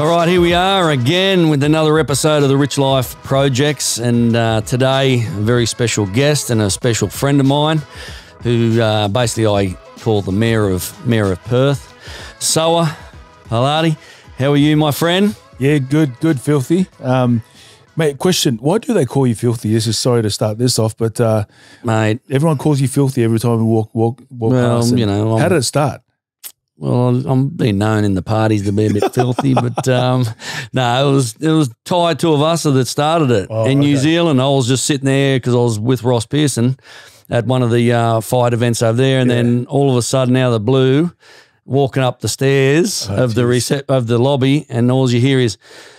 All right, here we are again with another episode of the Rich Life Projects, and uh, today a very special guest and a special friend of mine, who uh, basically I call the mayor of mayor of Perth, Soa Halati. How are you, my friend? Yeah, good, good, filthy. Um, Mate, question: Why do they call you filthy? This is sorry to start this off, but uh, mate, everyone calls you filthy every time we walk walk walk. Well, past you know, I'm, how did it start? Well, I'm being known in the parties to be a bit filthy, but um, no, it was it was Ty vasa that started it oh, in okay. New Zealand. I was just sitting there because I was with Ross Pearson at one of the uh, fight events over there, and yeah. then all of a sudden, out of the blue, walking up the stairs oh, of geez. the rece- of the lobby, and all you hear is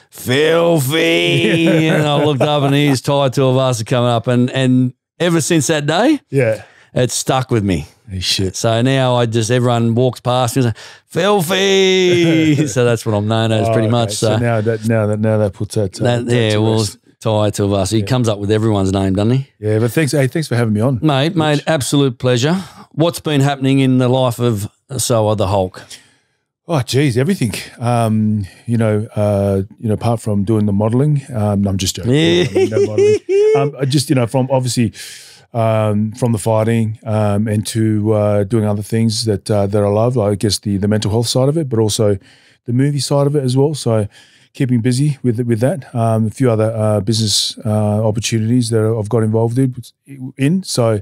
filthy. and I looked up, and he's Ty vasa coming up, and and ever since that day, yeah, it's stuck with me shit. So now I just everyone walks past me and says, Filthy. so that's what I'm known as oh, pretty okay. much. So, so, now that now that now that puts that, uh, that yeah, well tired to us. He yeah. comes up with everyone's name, doesn't he? Yeah, but thanks hey, thanks for having me on. Mate, Which, mate, absolute pleasure. What's been happening in the life of Soa the Hulk? Oh geez, everything. Um, you know, uh, you know, apart from doing the modelling, um, I'm just joking. Yeah. no modeling. Um, just you know, from obviously um, from the fighting um, and to uh, doing other things that uh, that I love. I guess the the mental health side of it, but also the movie side of it as well. So keeping busy with with that. Um, a few other uh, business uh, opportunities that I've got involved in. So,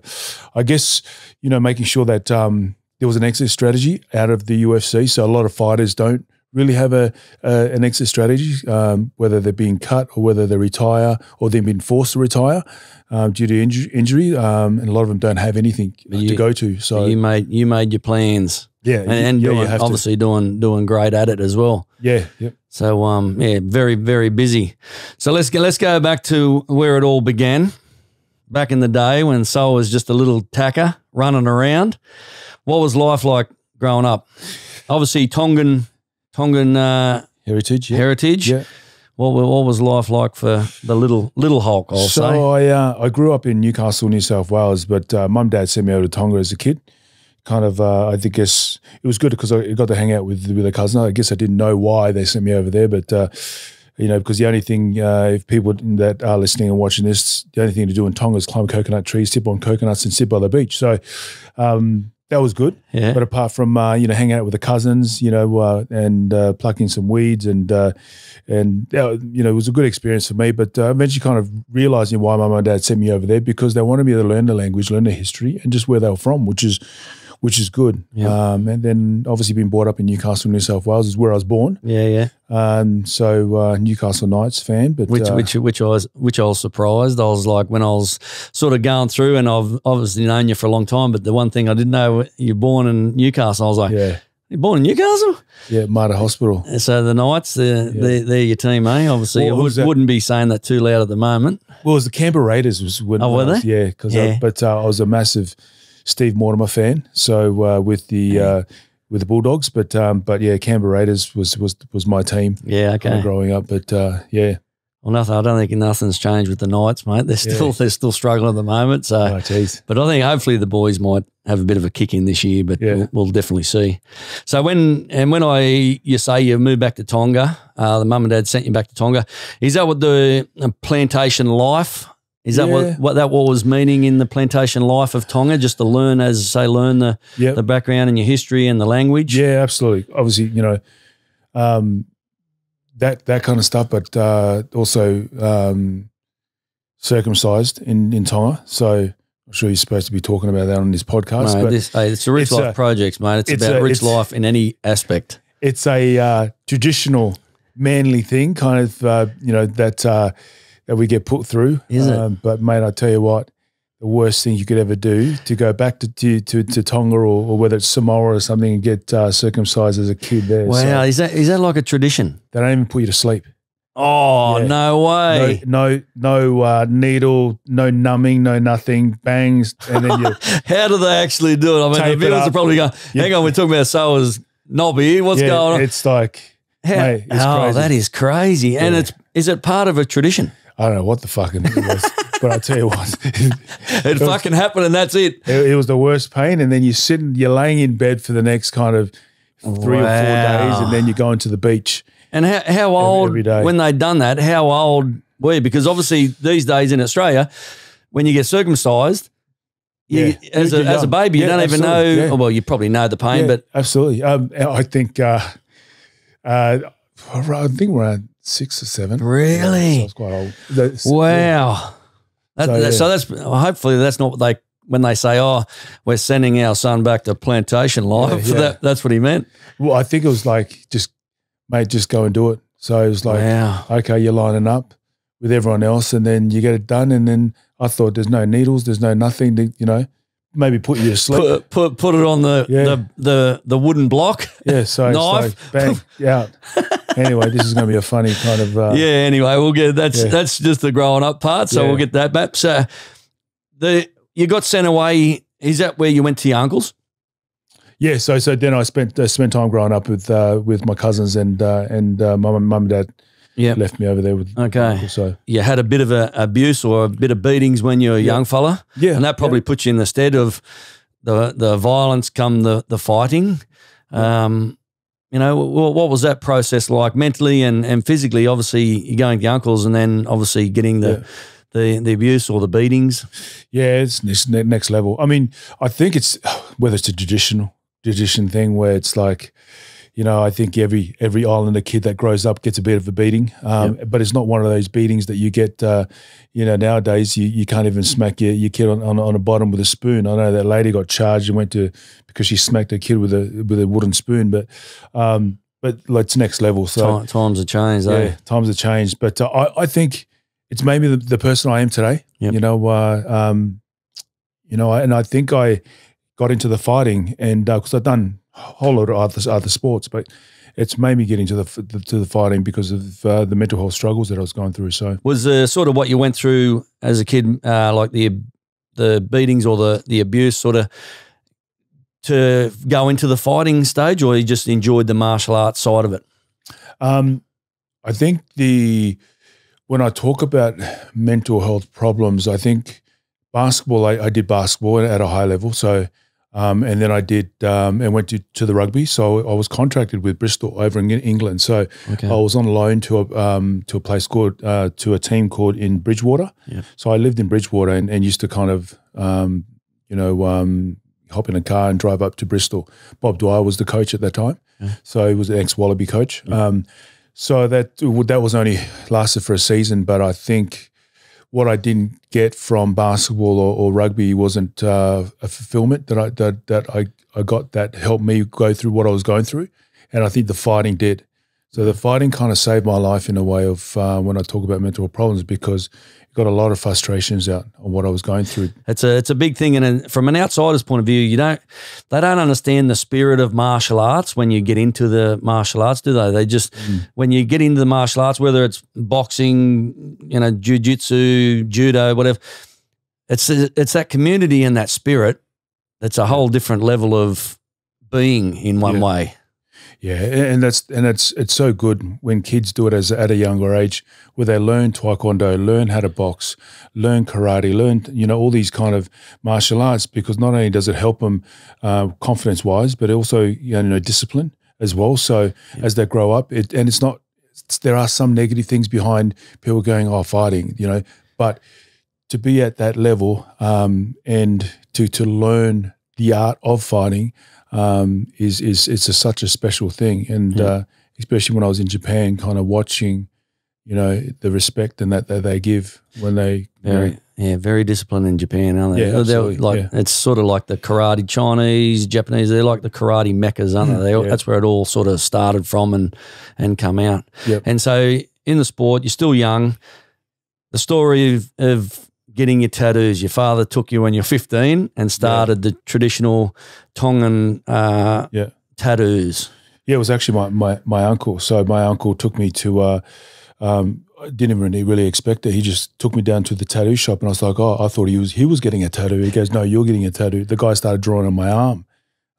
I guess you know making sure that um, there was an exit strategy out of the UFC. So a lot of fighters don't really have a, a an exit strategy, um, whether they're being cut or whether they retire or they've been forced to retire um, due to inju- injury, um, and a lot of them don't have anything you, to go to. So you made you made your plans, yeah, and, and yeah, doing, obviously to. doing doing great at it as well. Yeah, yep. So um, yeah, very very busy. So let's let's go back to where it all began, back in the day when Sol was just a little tacker running around. What was life like growing up? Obviously Tongan Tongan uh, heritage. Yeah. Heritage. Yeah. What, what was life like for the little little Hulk? I'll so say. I uh, I grew up in Newcastle, New South Wales, but uh, mum dad sent me over to Tonga as a kid. Kind of, uh, I guess it was good because I got to hang out with with a cousin. I guess I didn't know why they sent me over there, but uh, you know, because the only thing uh, if people that are listening and watching this, the only thing to do in Tonga is climb coconut trees, sip on coconuts, and sit by the beach. So, um, that was good. Yeah. But apart from uh, you know hanging out with the cousins, you know, uh, and uh, plucking some weeds, and uh, and you know it was a good experience for me. But uh, eventually, kind of realizing why my mum and dad sent me over there because they wanted me to learn the language, learn the history, and just where they were from, which is which is good. Um, and then obviously being brought up in Newcastle, New South Wales is where I was born. Yeah, yeah. Um, so uh, Newcastle Knights fan, but which uh, which which I was which I was surprised. I was like when I was sort of going through, and I've obviously known you for a long time, but the one thing I didn't know you're born in Newcastle. I was like, yeah. You're born in Newcastle? Yeah, Mater Hospital. So the Knights, they're, yeah. they're, they're, your team, eh? Obviously, well, I would, not be saying that too loud at the moment. Well, it was the Canberra Raiders. Was when oh, were was, they? Yeah, cause yeah. but uh, I was a massive – Steve Mortimer fan. So uh, with the uh, with the Bulldogs, but um, but yeah, Canberra Raiders was was was my team. Yeah, okay. Kind of growing up, but uh, yeah. Well, nothing. I don't think nothing's changed with the Knights, mate. They're still yeah. they're still struggling at the moment. So, oh, but I think hopefully the boys might have a bit of a kick in this year. But yeah. we'll, we'll, definitely see. So when and when I you say you moved back to Tonga, uh, the mum and dad sent you back to Tonga. Is that what the plantation life is that yeah. what, what, that what was meaning in the plantation life of Tonga? Just to learn, as they say, learn the yep. the background and your history and the language. Yeah, absolutely. Obviously, you know, um, that that kind of stuff, but uh, also um, circumcised in in Tonga. So I'm sure you're supposed to be talking about that on this podcast. Mate, but this, hey, it's a rich it's life a, projects, mate. It's, it's about a, rich it's, life in any aspect. It's a uh, traditional, manly thing, kind of. Uh, you know that uh, that we get put through. Is it? Um, but mate, I tell you what, the worst thing you could ever do to go back to to, to, to Tonga or, or, whether it's Samoa or something and get uh, circumcised as a kid there. Wow, so is that is that like a tradition? They don't even put you to sleep. Oh yeah. no way! No, no, no uh, needle, no numbing, no nothing. Bangs, and then you. How do they actually do it? I mean, the viewers are probably going, "Hang yeah. on, we're talking about Samoa's knobby. What's yeah, going on?" It's like, How, mate, it's oh, crazy. that is crazy, and it's is it part of a tradition? I don't know what the fucking it was, but I'll tell you what. it, it fucking was, happened and that's it. it. it. was the worst pain. And then you're sitting, you're laying in bed for the next kind of three wow. or four days and then you're going to the beach. And how, how old, when they'd done that, how old were you? Because obviously these days in Australia, when you get circumcised, you, yeah. as, a, as a baby, yeah, you don't absolutely. even know. Yeah. Oh, well, you probably know the pain, but absolutely. Um, I think uh, uh, I think we're around six or seven. Really? Yeah, so quite old. wow. That, so, yeah. so, that's well, hopefully that's not what they when they say, "Oh, we're sending our son back to plantation life." That, that's what he meant. Well, I think it was like just, mate, just go and do it. So it was like, wow. okay, you're lining up with everyone else, and then you get it done. And then I thought, there's no needles, there's no nothing, to, you know maybe put you to sleep. Put put, put it on the, yeah. the the the wooden block. Yeah, so knife. Like, bang, out. anyway, this is going to be a funny kind of. Uh, yeah. Anyway, we'll get that's yeah. that's just the growing up part. So yeah. we'll get that back. So the you got sent away. Is that where you went to your uncle's? Yeah. So so then I spent uh, spent time growing up with uh, with my cousins and uh, and uh, my mum and dad. Yeah, left me over there with. Okay, so you had a bit of a abuse or a bit of beatings when you were a young fella. Yeah, and that probably put you in the stead of the the violence come the the fighting. Um, you know, what, what was that process like mentally and, and physically? Obviously, you're going to the uncle's and then obviously getting the. Yeah. The, the abuse or the beatings, yeah, it's, it's next level. I mean, I think it's whether it's a traditional tradition thing where it's like, you know, I think every every Islander kid that grows up gets a bit of a beating, um, yep. but it's not one of those beatings that you get. Uh, you know, nowadays you, you can't even smack your, your kid on, on, on a bottom with a spoon. I know that lady got charged and went to because she smacked her kid with a with a wooden spoon, but. Um, but like it's next level. So Time, times have changed. Eh? Yeah, eh? times have changed. But uh, I, I think it's maybe the, the person I am today. Yep. You know, uh, um, you know, and I think I got into the fighting and because uh, I've done whole lot of other, other sports, but it's made me get into the, to the fighting because of uh, the mental health struggles that I was going through. So was the uh, sort of what you went through as a kid, uh, like the the beatings or the the abuse, sort of to go into the fighting stage, or you just enjoyed the martial arts side of it? Um, I think the when I talk about mental health problems, I think basketball. I, I did basketball at a high level, so um, and then I did um, and went to, to, the rugby. So I was contracted with Bristol over in England. So okay. I was on loan to a um, to a place called uh, to a team called in Bridgewater. So I lived in Bridgewater and, and used to kind of um, you know um, hop in a car and drive up to Bristol. Bob Dwyer was the coach at that time, yeah. so he was an ex Wallaby coach. Yeah. Um, so that that was only lasted for a season, but I think what I didn't get from basketball or, or rugby wasn't uh, a fulfillment that I that, that I, I got that helped me go through what I was going through, and I think the fighting did. So the fighting kind of saved my life in a way of uh, when I talk about mental problems because got a lot of frustrations out on what I was going through. It's a it's a big thing, and from an outsider's point of view, you don't they don't understand the spirit of martial arts when you get into the martial arts, do they? They just mm. when you get into the martial arts, whether it's boxing, you know, jujitsu, judo, whatever, it's it's that community and that spirit. That's a whole different level of being in one yeah. way. Yeah, and that's and it's it's so good when kids do it as at a younger age, where they learn taekwondo, learn how to box, learn karate, learn you know all these kind of martial arts because not only does it help them uh, confidence wise, but also you know discipline as well. So yeah. as they grow up, it and it's not it's, there are some negative things behind people going oh fighting, you know, but to be at that level um, and to to learn the art of fighting um, is is it's a, such a special thing, and yeah. uh, especially when I was in Japan, kind of watching, you know, the respect and that, that they give when they very you know, yeah very disciplined in Japan, aren't they? Yeah, They're like yeah. it's sort of like the karate Chinese Japanese. They're like the karate meccas, aren't mm, they? they yeah. That's where it all sort of started from and and come out. Yep. And so in the sport, you're still young. The story of, of getting your tattoos. Your father took you when you're 15 and started yeah. the traditional Tongan uh, yeah. tattoos. Yeah, it was actually my, my, my uncle. So my uncle took me to, uh, um, I didn't really, really expect it. He just took me down to the tattoo shop and I was like, oh, I thought he was, he was getting a tattoo. He goes, no, you're getting a tattoo. The guy started drawing on my arm.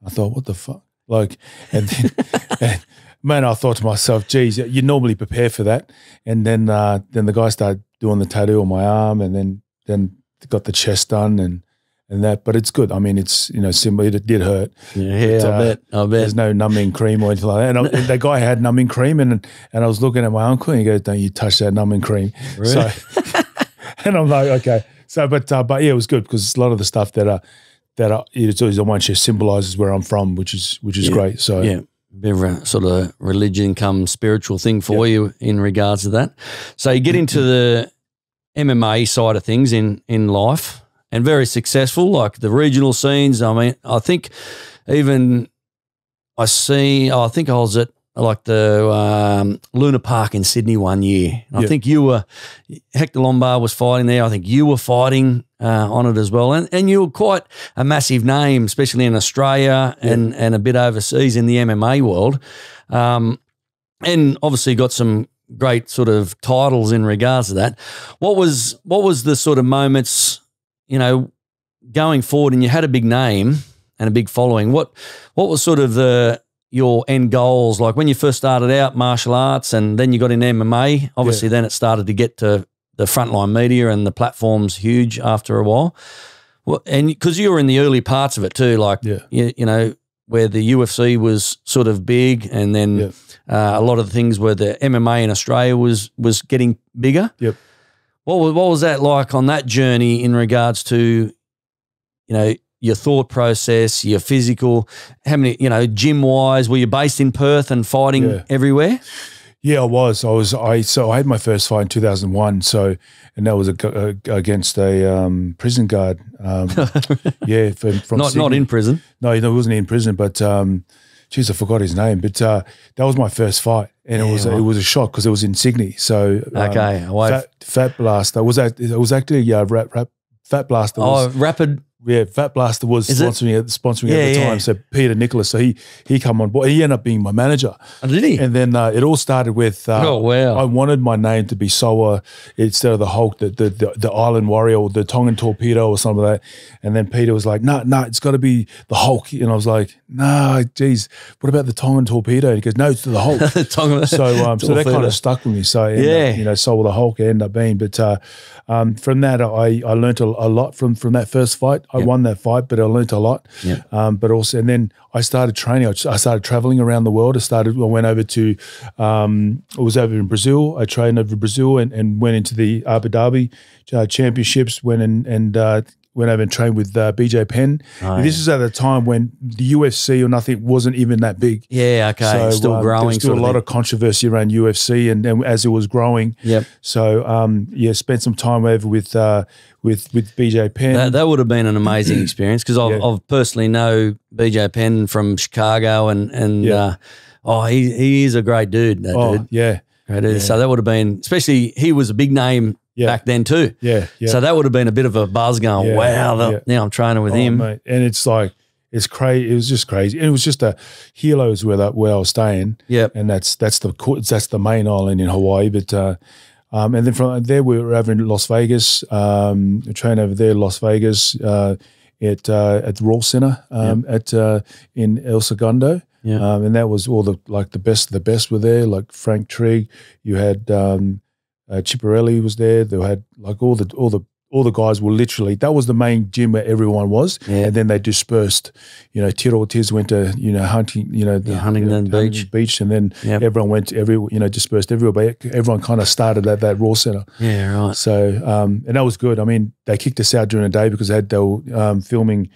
I thought, what the fuck? Like, and then, and, man, I thought to myself, geez, you normally prepare for that. And then, uh, then the guy started doing the tattoo on my arm and then then got the chest done and and that. But it's good. I mean, it's you know, simply It did hurt. Yeah, but, I uh, bet. I bet. There's no numbing cream or anything like that. And, I, and the guy had numbing cream, and and I was looking at my uncle, and he goes, "Don't you touch that numbing cream." Really? So, and I'm like, okay. So, but uh, but yeah, it was good because a lot of the stuff that are uh, that uh, it's always the one chest symbolizes where I'm from, which is which is yeah. great. So yeah. Bit of a sort of religion come spiritual thing for yep. you in regards to that. So you get mm-hmm. into the MMA side of things in in life and very successful, like the regional scenes. I mean, I think even I see. Oh, I think I was at like the um, Luna Park in Sydney one year. And yep. I think you were Hector Lombard was fighting there. I think you were fighting uh, on it as well, and and you were quite a massive name, especially in Australia yep. and and a bit overseas in the MMA world. Um, and obviously got some great sort of titles in regards to that. What was what was the sort of moments, you know, going forward? And you had a big name and a big following. What what was sort of the your end goals like when you first started out martial arts and then you got in MMA? Obviously, yeah. then it started to get to the frontline media and the platforms huge after a while. Well, and because you were in the early parts of it too, like yeah. you, you know where the UFC was sort of big, and then. Yeah uh, a lot of the things where the MMA in Australia was was getting bigger. Yep. What was, what was that like on that journey in regards to, you know, your thought process, your physical, how many, you know, gym wise, were you based in Perth and fighting yeah. everywhere? Yeah, I was. I was. I so I had my first fight in two thousand one. So, and that was a, a, against a um, prison guard. Um, yeah, from, from not Sydney. not in prison. No, no, he wasn't in prison, but um, Jeez, I forgot his name, but uh, that was my first fight, and yeah, it was it was a shock because it was in Sydney. So um, okay, um, fat, fat, Blaster was that it was actually yeah, rap, rap, Fat Blaster. Oh, was, oh, Rapid yeah, Fat Blaster was Is sponsoring it? sponsoring yeah, at the yeah. time. So Peter Nicholas, so he he come on board. He ended up being my manager. Oh, did he? And then uh, it all started with uh, oh wow! I wanted my name to be Soa instead of the Hulk, the the, the, the Island Warrior, or the Tongan Torpedo, or something like that. And then Peter was like, "No, nah, no, nah, it's got to be the Hulk." And I was like, "Nah, geez, what about the Tongan Torpedo?" And he goes, "No, it's the Hulk." Tongan so um, so that kind of stuck with me. So yeah, up, you know, Soa the Hulk ended up being. But uh, um, from that, I I learned a, a lot from from that first fight. I yep. won that fight, but I learnt a lot. Yep. Um, but also, and then I started training. I, I, started traveling around the world. I started. I went over to. Um, I was over in Brazil. I trained over in Brazil and, and went into the Abu Dhabi uh, championships. Went and and uh, went over and trained with uh, BJ Penn. Oh, this yeah. is at a time when the UFC or nothing wasn't even that big. Yeah, okay, so, still um, growing. Still a lot of, of controversy around UFC, and, and, as it was growing. Yep. So um, yeah, spent some time over with uh, with with BJ Penn. That, that, would have been an amazing experience because I've, yeah. I've, personally know BJ Penn from Chicago, and and yeah. uh, oh, he he is a great dude. That oh, dude. yeah. Right. Yeah. So that would have been, especially he was a big name yeah. back then too. Yeah, yeah, So that would have been a bit of a buzz going, yeah, wow, the, yeah. now I'm training with oh, him. Mate. And it's like, it's crazy. It was just crazy. And it was just a helos where that where I was staying. Yeah. And that's that's the that's the main island in Hawaii. But uh, um, and then from there we were over in Las Vegas. Um, train over there, Las Vegas, uh, at uh, at the Royal Center um, yep. at uh, in El Segundo. Yeah. Um, and that was all the like the best of the best were there. Like Frank Trigg, you had. Um, uh, was there. They had like all the all the all the guys were literally that was the main gym where everyone was, yeah. and then they dispersed. You know, Tiro Ortiz went to you know hunting, you know, the, yeah, Huntington you know, Beach, Huntington Beach, and then yep. everyone went every you know dispersed everywhere. But Everyone kind of started at that Raw Center. Yeah, right. So um, and that was good. I mean, they kicked us out during the day because they had they were um, filming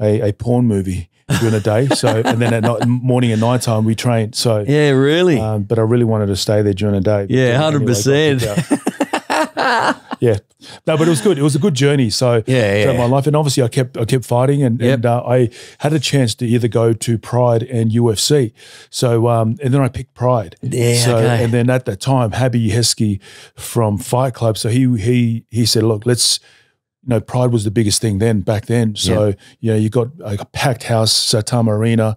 a, a porn movie during the day. So and then at night, morning and night time we trained. So yeah, really. Um, but I really wanted to stay there during the day. Yeah, hundred anyway, percent. yeah, no, but it was good. It was a good journey. So yeah, yeah. my life, and obviously I kept I kept fighting, and, yep. and uh, I had a chance to either go to Pride and UFC. So um, and then I picked Pride. Yeah. So okay. and then at that time, Habby Heskey from Fight Club. So he he he said, look, let's you know, Pride was the biggest thing then back then. So, yeah. you know, you got a packed house, Satama Arena,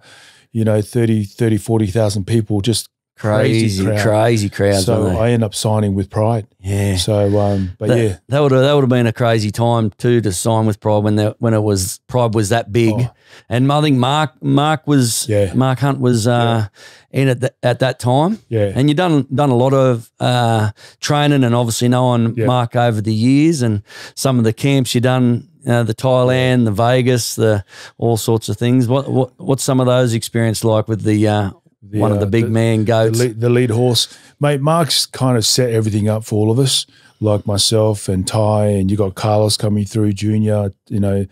you know, 30, 30, 40,000 people just Crazy, crazy, crowd. crazy crowd. So I end up signing with Pride. Yeah. So, um, but that, yeah, that would have, that would have been a crazy time too to sign with Pride when that when it was Pride was that big, oh. and I think Mark Mark was yeah. Mark Hunt was uh, yeah. in at the, at that time. Yeah. And you done done a lot of uh, training and obviously knowing yeah. Mark over the years and some of the camps you done. Uh, the Thailand, the Vegas, the all sorts of things. What what what's some of those experience like with the uh, the, one of the uh, big the, man goats, the lead, the lead, horse, mate. Mark's kind of set everything up for all of us, like myself and Ty, and you got Carlos coming through, Junior, you know,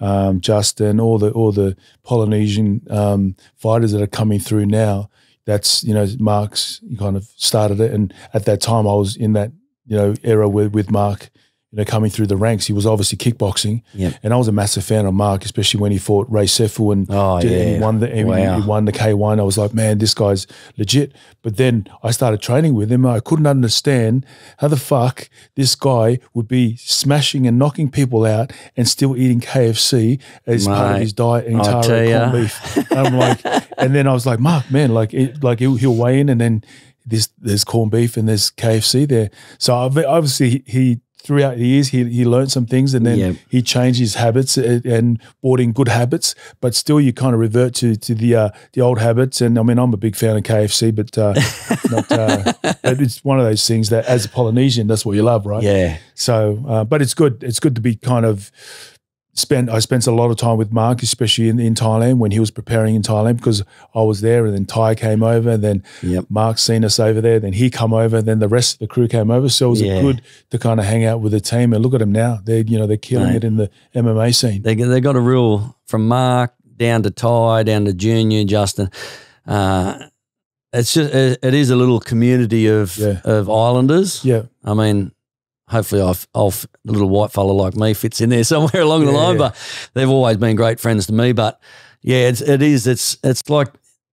um, Justin, all the all the Polynesian um, fighters that are coming through now. That's you know, Mark's kind of started it, and at that time I was in that you know era with with Mark you know, coming through the ranks, he was obviously kickboxing. Yep. And I was a massive fan of Mark, especially when he fought Ray Seffel and, oh, yeah. and he won the wow. he won the K1. I was like, man, this guy's legit. But then I started training with him. I couldn't understand how the fuck this guy would be smashing and knocking people out and still eating KFC as Mate, part of his diet and taro corned beef. And I'm like, and then I was like, Mark, man, like, it, like he'll, he'll weigh in and then this there's corned beef and there's KFC there. So obviously he throughout the years he he learned some things and then he changed his habits and, brought in good habits. But still, you kind of revert to to the uh, the old habits. And I mean, I'm a big fan of KFC, but uh, not, uh, it's one of those things that as a Polynesian, that's what you love, right? Yeah. So, uh, but it's good. It's good to be kind of spent I spent a lot of time with Mark, especially in, in Thailand when he was preparing in Thailand because I was there, and then Ty came over, and then yep. Mark seen us over there, then he come over, then the rest of the crew came over. So it was yeah. good to kind of hang out with the team. And look at them now; they you know they're killing Mate. it in the MMA scene. They they got a real from Mark down to Ty, down to Junior Justin. Uh, it's just it is a little community of yeah. of Islanders. Yeah, I mean hopefully a little white fella like me fits in there somewhere along yeah, the line. But they've always been great friends to me. But yeah, it's, it is. It's it's like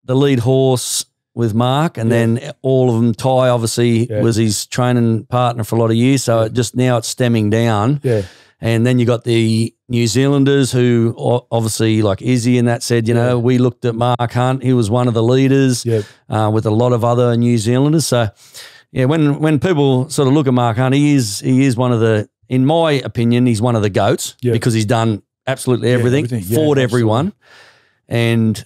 the lead horse with Mark, and yeah. then all of them. Ty obviously was his training partner for a lot of years, so it just now it's stemming down. Yeah. And then you got the New Zealanders who obviously, like Izzy and that said, you know, we looked at Mark Hunt. He was one of the leaders uh, with a lot of other New Zealanders. So yeah, when when people sort of look at Mark Hunt, he is he is one of the, in my opinion, he's one of the goats yeah. because he's done absolutely everything, yeah, everything. fought yeah, everyone, absolutely. and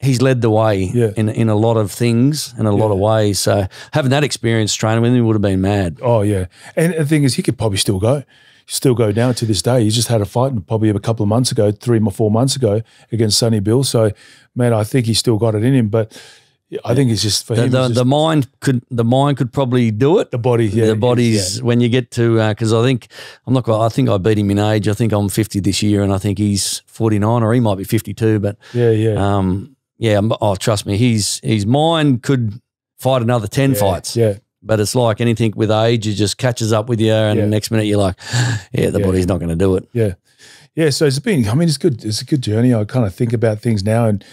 he's led the way in in a lot of things in a lot of ways. So having that experience training with him would have been mad. Oh yeah, and the thing is, he could probably still go. Still go down to this day. He just had a fight probably a couple of months ago, three or four months ago against Sonny Bill. So, man, I think he's still got it in him. But yeah, I think it's just for the, him. The, the mind could the mind could probably do it. The body, yeah, the body's yeah. when you get to because uh, I think I'm not. Quite, I think I beat him in age. I think I'm 50 this year, and I think he's 49, or he might be 52. But yeah, yeah, um, yeah. Oh, trust me, his his mind could fight another 10 yeah, fights. Yeah. But it's like anything with age, it just catches up with you, and yeah. the next minute you're like, yeah, the body's not going to do it. Yeah, yeah. So it's been. I mean, it's good. It's a good journey. I kind of think about things now and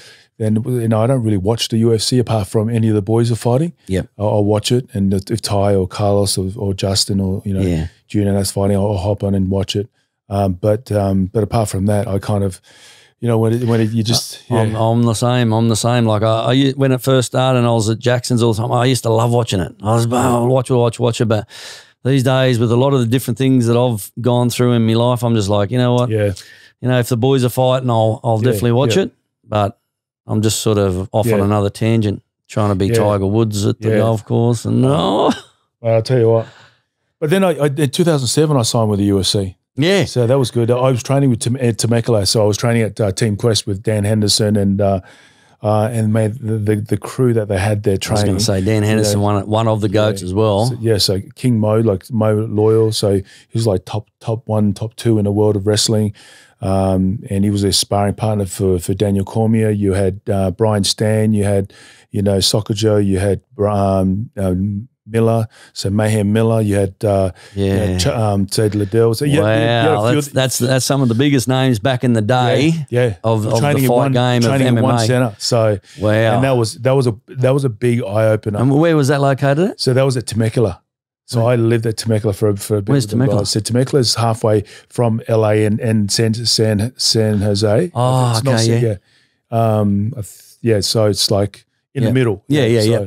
and you know, I don't really watch the UFC apart from any of the boys are fighting. Yeah, I'll, I'll, watch it, and if Ty or Carlos or, or Justin or you know yeah. Junior's fighting, I'll, I'll, hop on and watch it. Um, but um, but apart from that, I kind of, you know, when it, when it, you just, uh, yeah. I'm, I'm, the same. I'm the same. Like I, I, when it first started, and I was at Jackson's all the time. I used to love watching it. I was I'll watch it, watch, watch it, but. These days, with a lot of the different things that I've gone through in my life, I'm just like, you know what? Yeah. You know, if the boys are fighting, I'll, I'll yeah, definitely watch yeah. it. But I'm just sort of off yeah. on another tangent, trying to be yeah. Tiger Woods at the yeah. golf course. And no, well, I'll tell you what. But then I, I, in 2007, I signed with the USC. Yeah. So that was good. I was training with Tim, Ed uh, Temecula. So I was training at uh, Team Quest with Dan Henderson and uh, uh, and made the, the, the crew that they had there training. I was going to say Dan Henderson, one one of the goats yeah, as well. So, yeah, so King Mo, like Mo Loyal, so he was like top top one, top two in the world of wrestling. Um, and he was a sparring partner for, for Daniel Cormier. You had uh, Brian Stan, you had, you know, Soccer Joe, you had um, um, Miller, so Mayhem Miller, you had, uh, yeah. you had um, Ted Liddell. So, yeah, wow, that's, that's, that's some of the biggest names back in the day. Yeah, yeah. of, of the fight one, game of MMA. one center. So wow, and that was that was a that was a big eye opener. And where was that located? So that was at Temecula. So I lived at Temecula for, for a bit. Where's Temecula? I said Temecula is halfway from LA and, and San, San San Jose. Oh, it's okay, not, yeah. yeah. Um, yeah, so it's like in yeah. the middle. Yeah, yeah, so, yeah.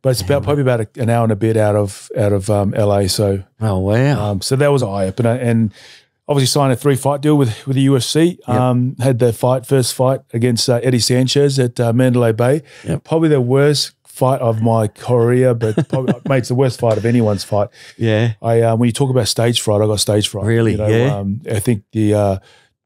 But it's Damn. about probably about an hour and a bit out of out of um, LA. So oh wow. Um, so that was eye opener, and obviously signed a three fight deal with with the UFC. Yep. Um, had their fight first fight against uh, Eddie Sanchez at uh, Mandalay Bay. Yep. Probably the worst fight of my career, but probably, mate, it's the worst fight of anyone's fight. Yeah. I uh, when you talk about stage fright, I got stage fright. Really? You know, yeah. Um, I think the uh,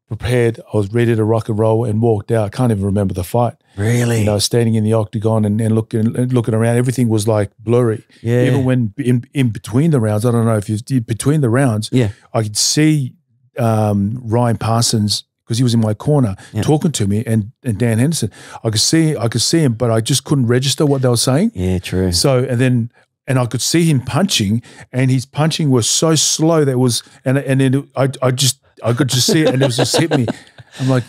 prepared, I was ready to rock and roll, and walked out. I can't even remember the fight. Really? You know, standing in the octagon and, and looking and looking around, everything was like blurry. Yeah. Even when in, in between the rounds, I don't know if you between the rounds. Yeah. I could see um, Ryan Parsons because he was in my corner yeah. talking to me and, and Dan Henderson. I could see I could see him, but I just couldn't register what they were saying. Yeah, true. So and then and I could see him punching, and his punching was so slow that was and and then I I just I could just see it and it was just hit me. I'm like,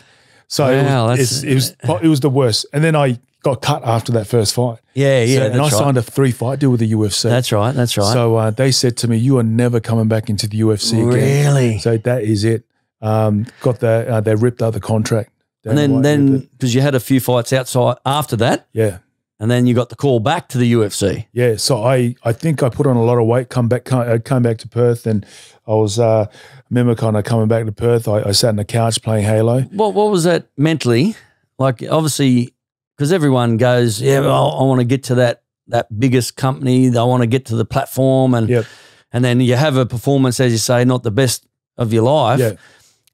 so wow, it, was, it, it was it was the worst. And then I got cut after that first fight. Yeah, yeah. So, and I right. signed a three fight deal with the UFC. That's right. That's right. So uh, they said to me, "You are never coming back into the UFC really? again." Really? So that is it. Um, got the uh, they ripped out the contract. and then then because you had a few fights outside after that. Yeah. And then you got the call back to the UFC. Yeah, so I, I think I put on a lot of weight. Come back, come, uh, came back to Perth, and I was uh, I remember kind of coming back to Perth. I, I sat on the couch playing Halo. What what was that mentally? Like obviously, because everyone goes, yeah, I, I want to get to that that biggest company. I want to get to the platform, and yep. and then you have a performance, as you say, not the best of your life. Yeah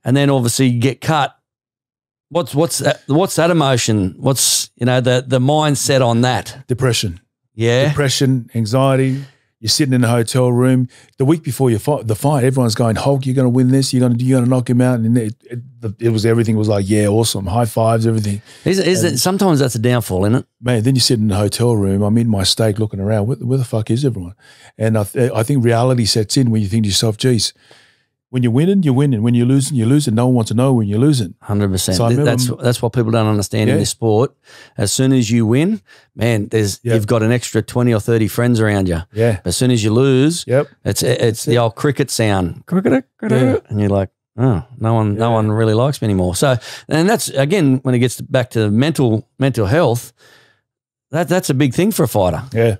and then obviously you get cut. What's what's that, what's that emotion? What's you know the the mindset on that? Depression. Yeah. Depression, anxiety. You're sitting in a hotel room the week before your fight, the fight. Everyone's going, Hulk, you're going to win this. You're going to you're going to knock him out. And it, it, it was everything was like, yeah, awesome, high fives, everything. Is, is and, it, sometimes that's a downfall, isn't it? Man, then you sit in the hotel room. I'm in my steak, looking around. Where, where the fuck is everyone? And I, th- I think reality sets in when you think to yourself, geez, when you're winning, you're winning. When you're losing, you're losing. No one wants to know when you're losing. Hundred percent. So that's that's what people don't understand yeah. in this sport. As soon as you win, man, there's yep. you've got an extra twenty or thirty friends around you. Yeah. As soon as you lose, yep, it's it's that's the it. old cricket sound, cricket, yeah. and you're like, oh, no one, yeah. no one really likes me anymore. So, and that's again when it gets back to mental mental health. That that's a big thing for a fighter. Yeah.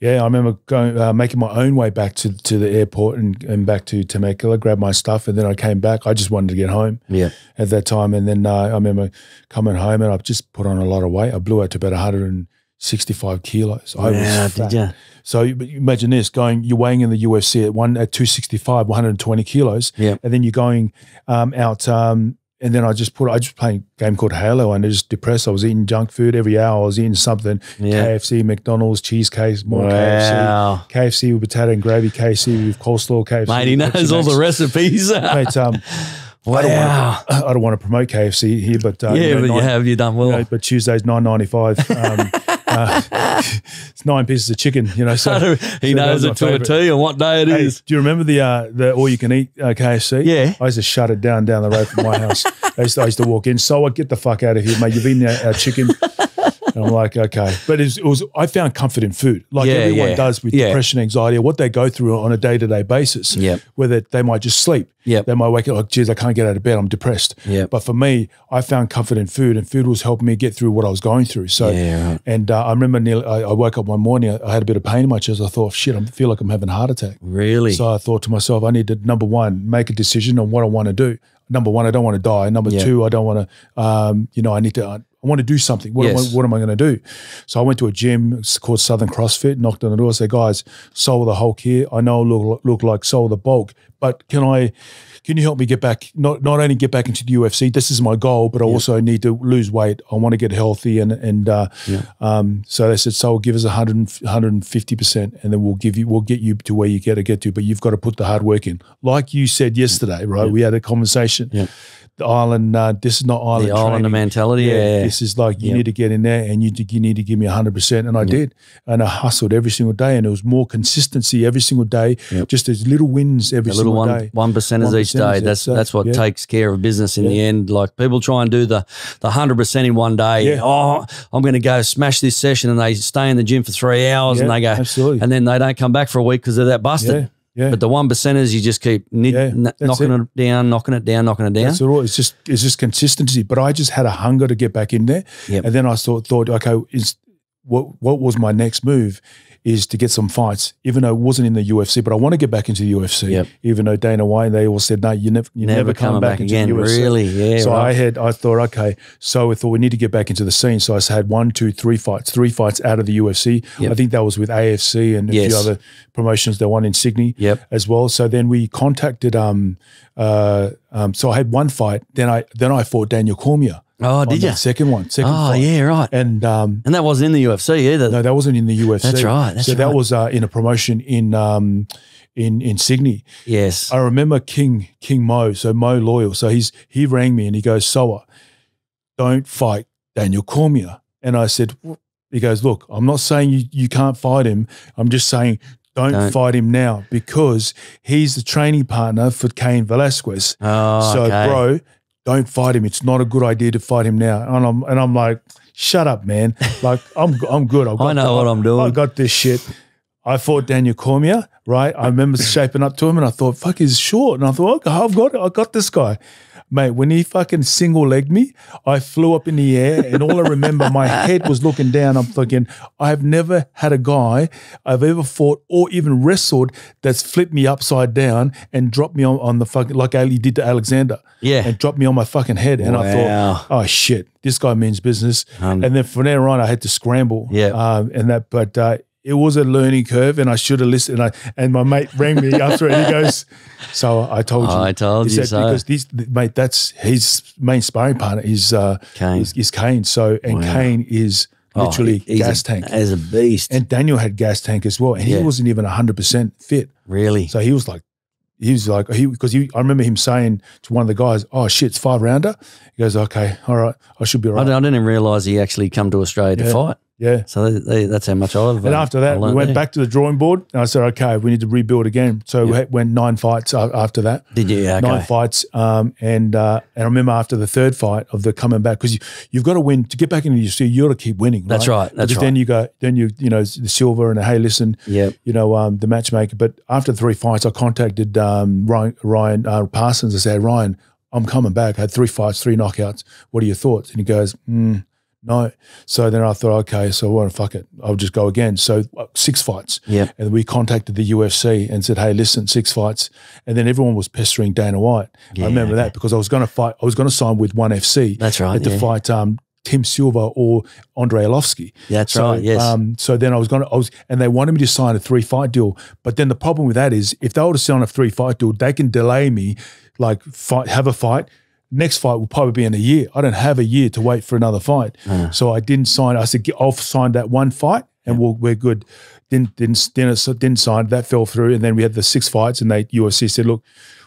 Yeah, I remember going uh, making my own way back to, to the airport and, and back to Temecula, grab my stuff, and then I came back. I just wanted to get home. Yeah. At that time, and then uh, I remember coming home and I just put on a lot of weight. I blew out to about 165 kilos. I yeah, was Did you? So imagine this: going, you're weighing in the UFC at one at 265, 120 kilos. Yeah. And then you're going um, out. Um, and then I just put I just playing a game called Halo and I was just depressed. I was eating junk food every hour. I was eating something yeah. KFC, McDonald's, cheesecake, more wow. KFC, KFC with potato and gravy, KFC with coleslaw, KFC. Mate, he knows all the recipes. Mate, um, wow. I don't, want to, I don't want to promote KFC here, but uh, yeah, you know, but nine, you have you done well. You know, but Tuesday's nine ninety five. Um, Uh, it's nine pieces of chicken, you know. So he so knows it to a T and what day it hey, is. Do you remember the uh, the all you can eat uh, KFC? Yeah, I used to shut it down down the road from my house. I, used to, I used to walk in, so I get the fuck out of here, mate. You've eaten our, our chicken and I'm like, okay. But it was, I found comfort in food, like yeah, everyone yeah. does with yeah. depression, anxiety, or what they go through on a day to day basis. Yeah. Whether they might just sleep. Yeah. They might wake up like, geez, I can't get out of bed. I'm depressed. Yeah. But for me, I found comfort in food, and food was helping me get through what I was going through. So, and uh, I remember nearly, I, I, woke up one morning, I had a bit of pain in my chest. I thought, shit, I feel like I'm having a heart attack. Really? So I thought to myself, I need to number one make a decision on what I want to do number one, I don't want to die. Number yeah. two, I don't want to, um, you know, I need to uh, I want to do something. What, yes. am, I, what am I going to do? So I went to a gym called Southern CrossFit, knocked on the door, said, guys, soul of the Hulk here. I know I look, look like soul of the bulk, but can I, can you help me get back, not, not only get back into the UFC, this is my goal, but I yeah. also need to lose weight. I want to get healthy. And, and uh, yeah. um, so they said, soul, give us 100, 150% and then we'll give you, we'll get you to where you got to get to, but you've got to put the hard work in. Like you said yesterday, right? We had a conversation. Yeah the island. Uh, this is not island. The island mentality. Yeah, yeah, This is like you yep. need to get in there and you you need to give me hundred percent, and I yep. did, and I hustled every single day, and it was more consistency every single day. Yep. Just as little wins every little single one, day. One percenters each day. That's that's what yeah. takes care of business in yeah. the end. Like people try and do the the hundred percent in one day. Yeah. Oh, I'm going to go smash this session, and they stay in the gym for three hours, and they go absolutely, and then they don't come back for a week because they're that busted. Yeah. But the one percenters, you just keep yeah, knocking it. it. down, knocking it down, knocking it down. That's all. It's just it's just consistency. But I just had a hunger to get back in there, yep. and then I thought thought okay, is what what was my next move? is to get some fights, even though it wasn't in the UFC. But I want to get back into the UFC, yep. even though Dana White they all said no, you never, you never, never come back, back into again. The UFC. Really, yeah. So right. I had, I thought, okay, so I thought we need to get back into the scene. So I had one, two, three fights, three fights out of the UFC. Yep. I think that was with AFC and yes. a few other promotions. They won in Sydney yep. as well. So then we contacted. Um, uh, um, so I had one fight. Then I then I fought Daniel Cormier. Oh, did you? Second one, second. Oh, fight. yeah, right. And um, and that wasn't in the UFC either. No, that wasn't in the UFC. That's right. That's so right. that was uh, in a promotion in um, in in Sydney. Yes, I remember King King Mo. So Mo Loyal. So he's he rang me and he goes, Soa, don't fight Daniel Cormier. And I said, he goes, look, I'm not saying you you can't fight him. I'm just saying don't, don't, fight him now because he's the training partner for Kane Velasquez. Oh, so, okay. bro, don't fight him. It's not a good idea to fight him now. And I'm and I'm like, shut up, man. Like I'm I'm good. I know what I'm doing. I got this shit. I fought Daniel Cormier, right? I remember shaping up to him, and I thought, fuck, he's short. And I thought, okay, I've got I've got this guy. Mate, when he fucking single legged me, I flew up in the air and all I remember, my head was looking down. I'm thinking, I've never had a guy I've ever fought or even wrestled that's flipped me upside down and dropped me on, on the fucking, like Ali did to Alexander. Yeah. And dropped me on my fucking head. And wow. I thought, oh shit, this guy means business. Um, and then from there on, I had to scramble. Yeah. Um, and that, but uh, it was a learning curve, and I should have listened. And, I, and my mate rang me after it. He goes, "So I told you, I told you so." Because this mate, that's his main sparring partner is uh, Kane. Is, is, Kane. So and wow. Kane is oh, literally oh, gas a, tank as a beast. And Daniel had gas tank as well, and yeah. he wasn't even hundred percent fit. Really? So he was like he was like he because he I remember him saying to one of the guys, "Oh shit, it's five rounder." He goes, "Okay, all right, I should be right." I, I didn't even realize he actually come to Australia yeah. to fight. Yeah. So they, they, that's how much I've. And after that, we went there. back to the drawing board, and I said, "Okay, we need to rebuild again." So we had, went nine fights after that. Did you? Yeah, okay. Nine fights, um, and uh, and I remember after the third fight of the coming back because you, have got to win to get back into your seat. You got to keep winning. Right? That's right. That's right. Then you go, then you you know the silver and the, hey, listen, yeah, you know um, the matchmaker. But after the three fights, I contacted um, Ryan, Ryan uh, Parsons. I said, Ryan, I'm coming back. I had three fights, three knockouts. What are your thoughts? And he goes, mm, no. So then I thought, okay, so well, fuck it. I'll just go again. So uh, six fights. Yeah. And we contacted the UFC and said, hey, listen, six fights. And then everyone was pestering Dana White. Yeah. I remember that because I was going to fight, I was going to sign with 1FC. That's right. To yeah. fight um, Tim Silva or Andre Arlovsky. That's so, right. Yes. Um, so then I was going to, I was, and they wanted me to sign a three fight deal. But then the problem with that is, if they were to sign a three fight deal, they can delay me, like fight, have a fight, next fight will probably be in a year. I don't have a year to wait for another fight. So I didn't sign. I said, i will sign that one fight and yeah. we'll, we're good. Didn't, didn't, didn't, didn't sign. That fell through. And then we had the six fights and they, UFC said, look,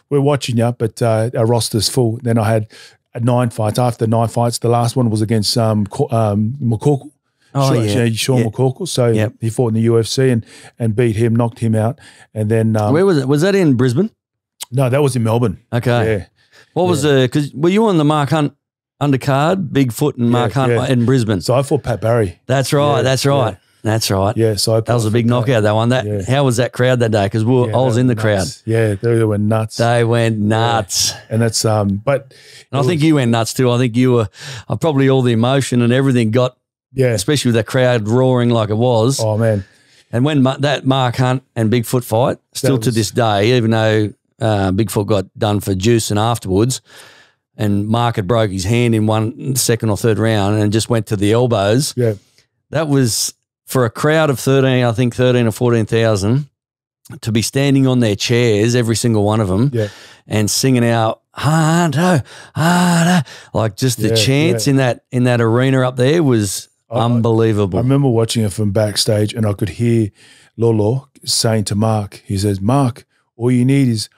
we're watching you, but uh, our roster's full. Then I had uh, nine fights. After nine fights, the last one was against um, um, McCorkle. Oh, Sean, yeah. Sean yeah. McCorkle. So yep. he fought in the UFC and and beat him, knocked him out. And then. Um, Where was it? Was that in Brisbane? No, that was in Melbourne. Okay. Yeah. What was the? Because were you on the Mark Hunt undercard, Bigfoot and Mark Hunt in Brisbane? So I fought Pat Barry. That's right. that's right. That's right. Yeah, so that was a big knockout. That one. That yeah. how was that crowd that day? Because we yeah, I was in the nuts. crowd. Yeah, they, they, were nuts. They went nuts. Yeah. And that's um, but and I was, think you went nuts too. I think you were uh, probably all the emotion and everything got yeah, especially with that crowd roaring like it was. Oh man. And when that Mark Hunt and Bigfoot fight, still was, to this day, even though uh, Bigfoot got done for juicing afterwards, and Mark had broke his hand in one second or third round and just went to the elbows. Yeah, that was for a crowd of thirteen, I think thirteen or fourteen thousand, to be standing on their chairs, every single one of them, yeah. and singing out ah, Hunter," like just the yeah, chants yeah. in that in that arena up there was I, unbelievable. I remember watching it from backstage, and I could hear Lolo saying to Mark, he says, "Mark, all you need is."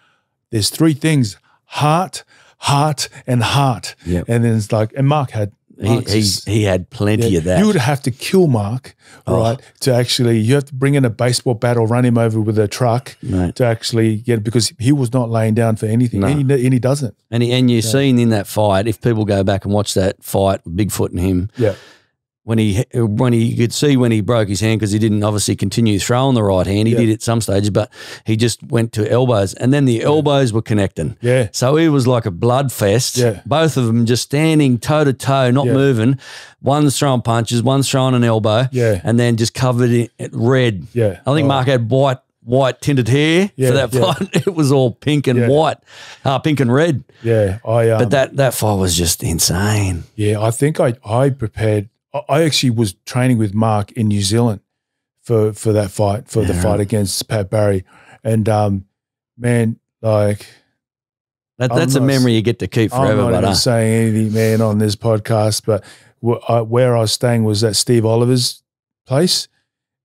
there's three things heart, heart, and heart. Yep. And then it's like, and Mark had. He, he, he, had plenty yeah, of that. You would have to kill Mark, oh. right? To actually, you have to bring in a baseball bat or run him over with a truck to actually get because he was not laying down for anything, no. and, he, and, he, doesn't. And and you've yeah. seen in that fight, if people go back and watch that fight, Bigfoot and him, yeah when he when he could see when he broke his hand because he didn't obviously continue throwing the right hand. He yeah. did at some stages, but he just went to elbows, and then the elbows yeah. were connecting. Yeah. So it was like a blood fest. Yeah. Both of them just standing toe to toe, not yeah. moving. One's throwing punches, one's throwing an elbow. Yeah. And then just covered in red. Yeah. I think oh. Mark had white white tinted hair yeah, for that fight. Yeah. It was all pink and yeah. white, uh, pink and red. Yeah, I. Um, but that that fight was just insane. Yeah, I think I I prepared I actually was training with Mark in New Zealand for for that fight for yeah. the fight against Pat Barry, and um, man, like that, that's not, a memory you get to keep forever. I'm not but, uh, saying anything, man, on this podcast, but I, where I was staying was at Steve Oliver's place,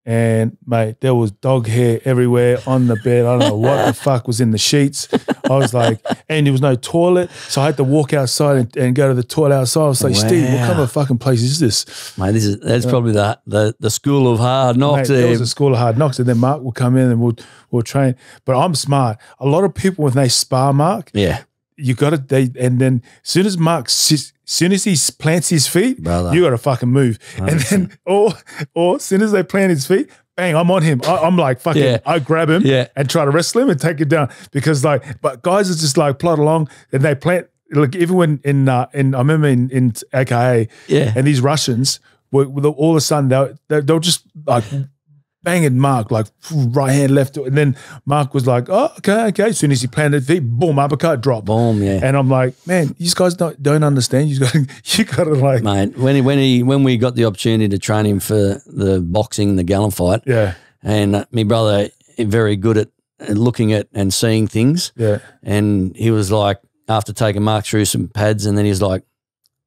and mate, there was dog hair everywhere on the bed. I don't know what the fuck was in the sheets. I was like, and there was no toilet. So I had to walk outside and, and go to the toilet outside. I was like, wow. Steve, what kind of fucking place is this? Mate, this is that's yeah. probably the, the the school of hard knocks. Mate, There was a school of hard knocks. And then Mark would come in and we'll we'll train. But I'm smart. A lot of people when they spar Mark, yeah you got to they and then soon as Mark soon as he plants his feet, Brother. you got to fucking move. And then or or soon as they plant his feet, bang, I'm on him. I, am like fucking, yeah. I grab him yeah. and try to wrestle him and take him down because like, but guys are just like plod along and they plant. Like even when in uh, in I remember in in AKA yeah. and these Russians were, were all of a sudden they they they'll just like banging Mark, like right hand, left. And then Mark was like, oh, okay, okay. As soon as he planted feet, boom, uppercut drop. Boom, yeah. And I'm like, man, these guys don't, don't understand. You got you got to like. Mate, when he, when he, when we got the opportunity to train him for the boxing, the gallon fight. Yeah. And uh, my brother, eh, very good at looking at and seeing things. Yeah. And he was like, after taking Mark through some pads, and then he's like,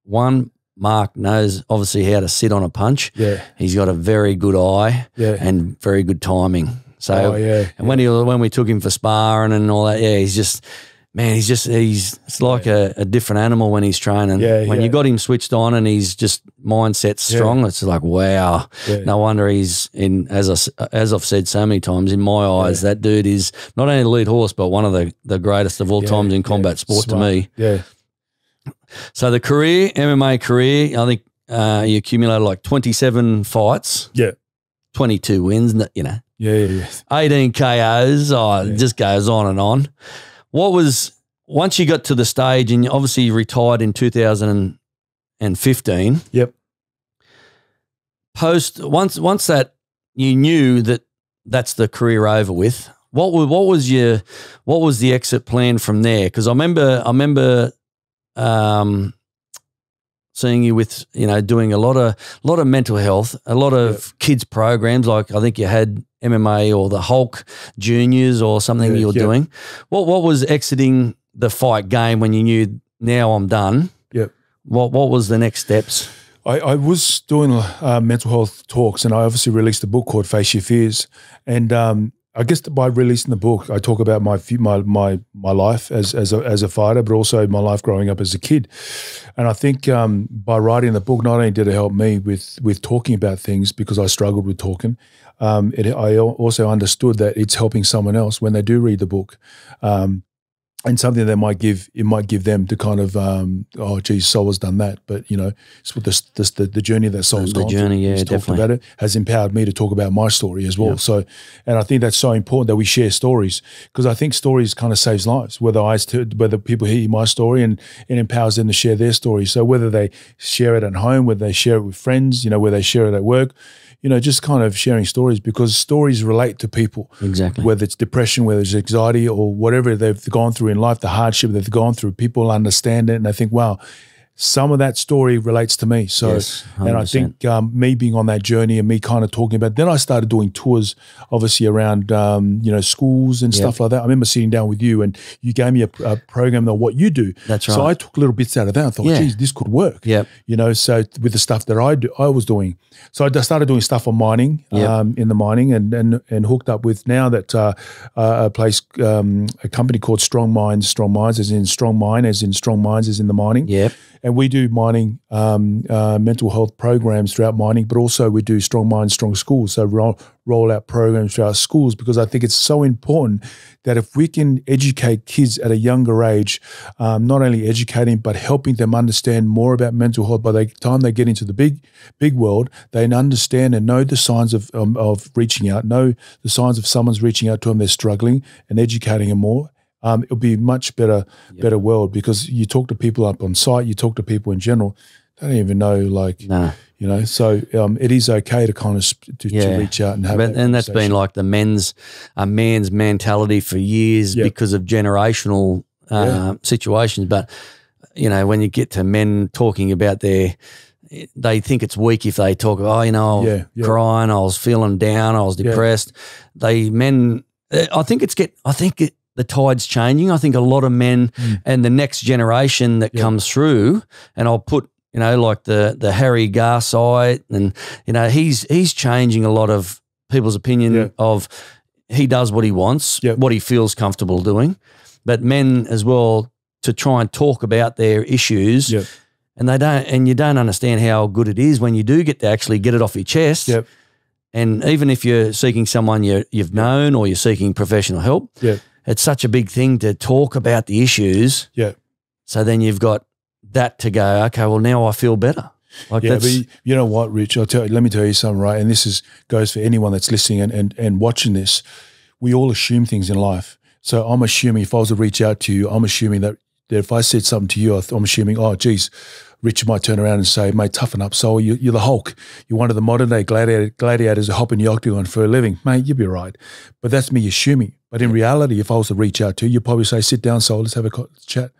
one Mark knows obviously how to sit on a punch. Yeah. He's got a very good eye yeah. and very good timing. So oh, yeah. And yeah. when he when we took him for sparring and all that, yeah, he's just man, he's just he's it's like a, a different animal when he's training. Yeah, when yeah. you got him switched on and he's just mindset strong, yeah. it's like wow. No wonder he's in as I as I've said so many times in my eyes, that dude is not only lead horse but one of the the greatest of all times in combat sport Smart. to me. Yeah. So the career, MMA career, I think uh, you accumulated like 27 fights. Yeah. 22 wins, you know. Yeah, yeah, yeah. 18 KOs. Oh, yeah. It just goes on and on. What was, once you got to the stage and you obviously retired in 2015. Yep. Post, once, once that you knew that that's the career over with, what was, what was your, what was the exit plan from there? Because I remember, I remember um, seeing you with you know doing a lot of lot of mental health, a lot of yep. kids programs. Like I think you had MMA or the Hulk Juniors or something yeah, you're yep. doing. What what was exiting the fight game when you knew now I'm done? Yep. What what was the next steps? I, I was doing uh, mental health talks, and I obviously released a book called Face Your Fears, and um, I guess by releasing the book, I talk about my my my my life as as a, as a fighter, but also my life growing up as a kid. And I think um, by writing the book, not only did it help me with with talking about things because I struggled with talking, um, it, I also understood that it's helping someone else when they do read the book. Um, and something that might give it might give them the kind of um, oh geez soul has done that but you know it's with this, this the, the journey that soul's the gone journey through, yeah definitely about it has empowered me to talk about my story as well yeah. so and I think that's so important that we share stories because I think stories kind of saves lives whether I whether people hear my story and it empowers them to share their story so whether they share it at home whether they share it with friends you know where they share it at work you know, just kind of sharing stories because stories relate to people. Exactly. Whether it's depression, whether it's anxiety or whatever they've gone through in life, the hardship they've gone through, people understand it and they think, wow, some of that story relates to me. So, yes, and I think um, me being on that journey and me kind of talking about, then I started doing tours, obviously around um, you know schools and yep. stuff like that. I remember sitting down with you and you gave me a, a program of what you do. That's right. So I took little bits out of that. I thought, yeah. geez, this could work. Yeah. You know, so with the stuff that I do, I was doing. So I started doing stuff on mining, yep. um, in the mining, and and and hooked up with now that uh, uh a place, um, a company called Strong Mines. Strong Mines, is in Strong Mine, as in Strong minds is in the mining. Yeah and we do mining um, uh, mental health programs throughout mining, but also we do strong minds, strong schools. So roll, roll out programs throughout schools because I think it's so important that if we can educate kids at a younger age, um, not only educating but helping them understand more about mental health. By the time they get into the big, big world, they understand and know the signs of um, of reaching out, know the signs of someone's reaching out to them, they're struggling, and educating them more um, it'll be much better yep. better world because you talk to people up on site, you talk to people in general, they don't even know like nah. you know. So um, it is okay to kind of to, yeah. to, reach out and have. But, that and that's been like the men's a man's mentality for years yep. because of generational uh, yeah. situations. But you know, when you get to men talking about their they think it's weak if they talk. Oh, you know, yeah, yeah. crying. I was feeling down. I was depressed. They men. Eh, I think it's get. I think it, the tide's changing. I think a lot of men mm. and the next generation that comes through, and I'll put you know like the the Harry Garsite, and you know he's he's changing a lot of people's opinion of he does what he wants, what he feels comfortable doing, but men as well to try and talk about their issues. And they don't, and you don't understand how good it is when you do get to actually get it off your chest. And even if you're seeking someone you, you've known or you're seeking professional help, it's such a big thing to talk about the issues. Yeah. So then you've got that to go. Okay, well now I feel better. Like yeah, but you know what, Rich? I'll tell you, let me tell you something, right? And this is goes for anyone that's listening and, and, and watching this. We all assume things in life. So I'm assuming if I was to reach out to you, I'm assuming that, that if I said something to you, I'm assuming, oh, geez, Richard might turn around and say, mate, toughen up, soul. You, are the Hulk. You're one of the modern day gladiator, gladiators who hop in the octagon for a living. Mate, you'd be right. But that's me assuming. But in reality, if I was to reach out to you, you'd probably say, sit down, soul, let's have a chat.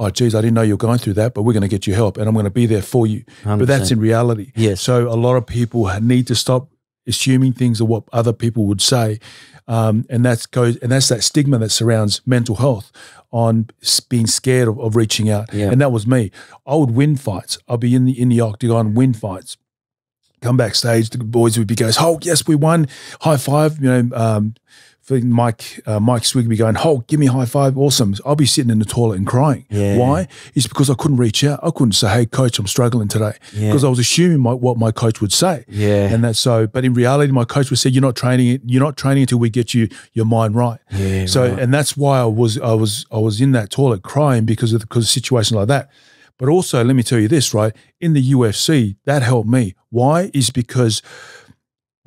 Oh, geez, I didn't know you were going through that, but we're going to get you help and I'm going to be there for you. 100%. But that's in reality. Yes. So a lot of people need to stop assuming things of what other people would say um, and that's goes and that's that stigma that surrounds mental health on being scared of, of reaching out. Yeah. And that was me. I would win fights. I'd be in the in the octagon, win fights. Come backstage, the boys would be goes, Hulk, oh, yes, we won. High five, you know, um, Mike uh, Mike Swigby going, Hulk, give me a high five, awesome. I'll be sitting in the toilet and crying. Yeah. Why? It's because I couldn't reach out. I couldn't say, hey, coach, I'm struggling today. Because yeah. I was assuming my, what my coach would say. Yeah. And that's so, but in reality, my coach would say, you're not training it. You're not training until we get you your mind right. Yeah. So, right. and that's why I was, I was, I was in that toilet crying because of, because of situations like that. But also, let me tell you this, right? In the UFC, that helped me. Why? Is because –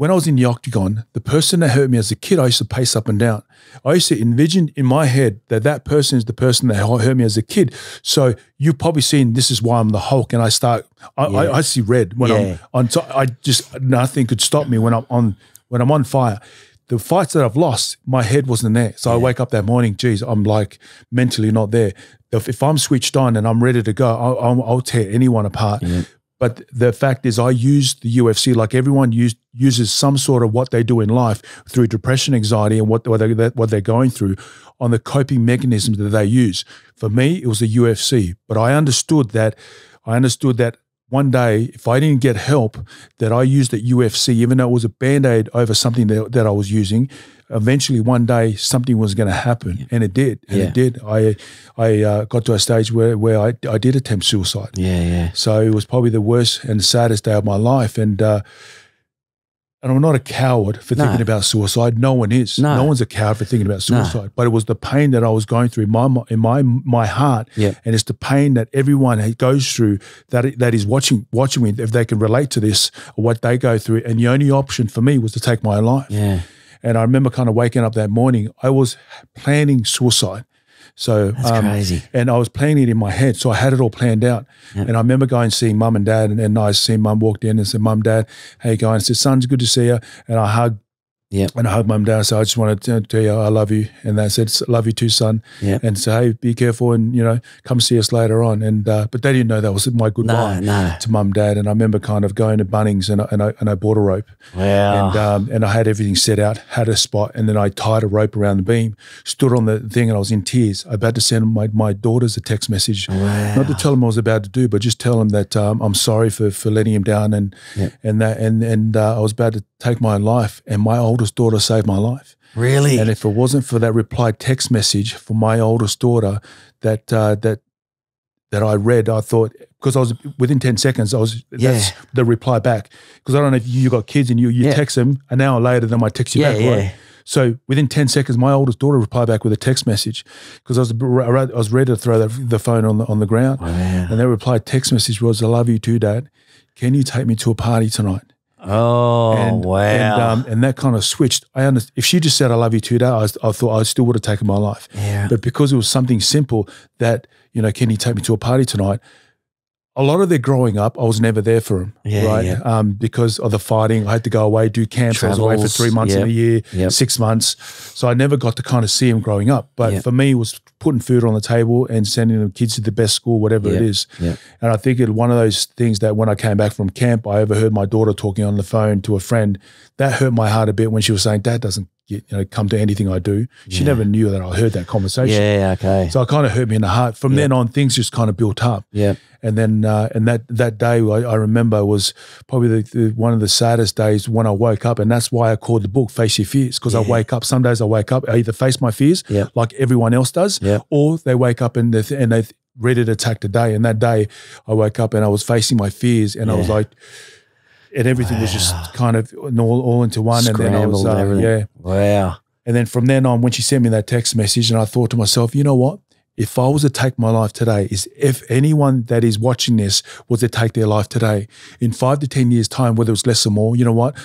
when I was in the octagon, the person that hurt me as a kid, I used to pace up and down. I used to envision in my head that that person is the person that hurt me as a kid. So you've probably seen this is why I'm the Hulk, and I start, I, yeah. I, I see red when yeah. I'm on. top. I just nothing could stop me when I'm on when I'm on fire. The fights that I've lost, my head wasn't there. So yeah. I wake up that morning, geez, I'm like mentally not there. If, if I'm switched on and I'm ready to go, I'll, I'll, I'll tear anyone apart. But the fact is, I used the UFC like everyone used, uses some sort of what they do in life through depression, anxiety, and what, what, they, what they're going through on the coping mechanisms that they use. For me, it was the UFC, but I understood that. I understood that one day, if I didn't get help that I used at UFC, even though it was a band aid over something that, that I was using, eventually one day something was going to happen. Yeah. And it did. And yeah. it did. I I uh, got to a stage where, where I, I did attempt suicide. Yeah, yeah. So it was probably the worst and saddest day of my life. And, uh, and I'm not a coward for no. thinking about suicide. No one is. No. no one's a coward for thinking about suicide. No. But it was the pain that I was going through in my in my my heart, and it's the pain that everyone goes through that that is watching watching me if they can relate to this or what they go through. And the only option for me was to take my own life. Yeah. And I remember kind of waking up that morning. I was planning suicide. So that's um, crazy. And I was planning it in my head, so I had it all planned out. Yep. And I remember going and seeing mum and dad, and, and I seen mum walked in and said, "Mum, dad, hey, going," and said, "Son's good to see you." And I hugged yeah. And I hugged mum down. So I just wanted to tell you, I love you. And they said, love you too, son. Yeah. And so, hey, be careful and, you know, come see us later on. And, uh, but they didn't know that was my goodbye no, no. to mum, dad. And I remember kind of going to Bunnings and I, and I, and I bought a rope. Wow. And, um, and I had everything set out, had a spot. And then I tied a rope around the beam, stood on the thing and I was in tears. I about to send my, my daughters a text message. Wow. Not to tell them what I was about to do, but just tell them that um, I'm sorry for, for letting him down and, yeah. and that, and, and uh, I was about to take my life. And my older oldest daughter saved my life. Really? And if it wasn't for that reply text message from my oldest daughter that uh, that that I read, I thought because I was within ten seconds, I was yeah. that's the reply back because I don't know if you, you got kids and you you yeah. text them an hour later, then I text you yeah, back. Yeah. Right? So within ten seconds, my oldest daughter replied back with a text message because I was I was ready to throw the, the phone on the on the ground, and that reply text message was "I love you too, Dad. Can you take me to a party tonight?" Oh, and, wow. And, um, and that kind of switched. I understand. If she just said, I love you today, I, I thought I still would have taken my life. Yeah. But because it was something simple that, you know, can you take me to a party tonight? a lot of their growing up, I was never there for them, yeah, right? Yeah. Um, because of the fighting, I had to go away, do camps. Travels, I was away for three months yep, in a year, yep. six months. So I never got to kind of see them growing up. But yep. for me, it was putting food on the table and sending them kids to the best school, whatever it is. And I think it one of those things that when I came back from camp, I overheard my daughter talking on the phone to a friend. That hurt my heart a bit when she was saying, "Dad doesn't you know, come to anything I do. She yeah. never knew that I heard that conversation. Yeah, okay. So I kind of hurt me in the heart. From yeah. then on, things just kind of built up. Yeah. And then, uh, and that that day, I, I remember was probably the, the, one of the saddest days when I woke up, and that's why I called the book "Face Your Fears" because yeah. I wake up. Some days I wake up, I either face my fears, like everyone else does, or they wake up and they th- and they ready to attack the day. And that day, I woke up and I was facing my fears, and I was like and everything wow. was just kind of all, all into one. Scrambled and then I was, uh, everything. yeah. Wow. And then from then on, when she sent me that text message, and I thought to myself, you know what? If I was to take my life today, is if anyone that is watching this was to take their life today, in five to 10 years' time, whether it's less or more, you know what?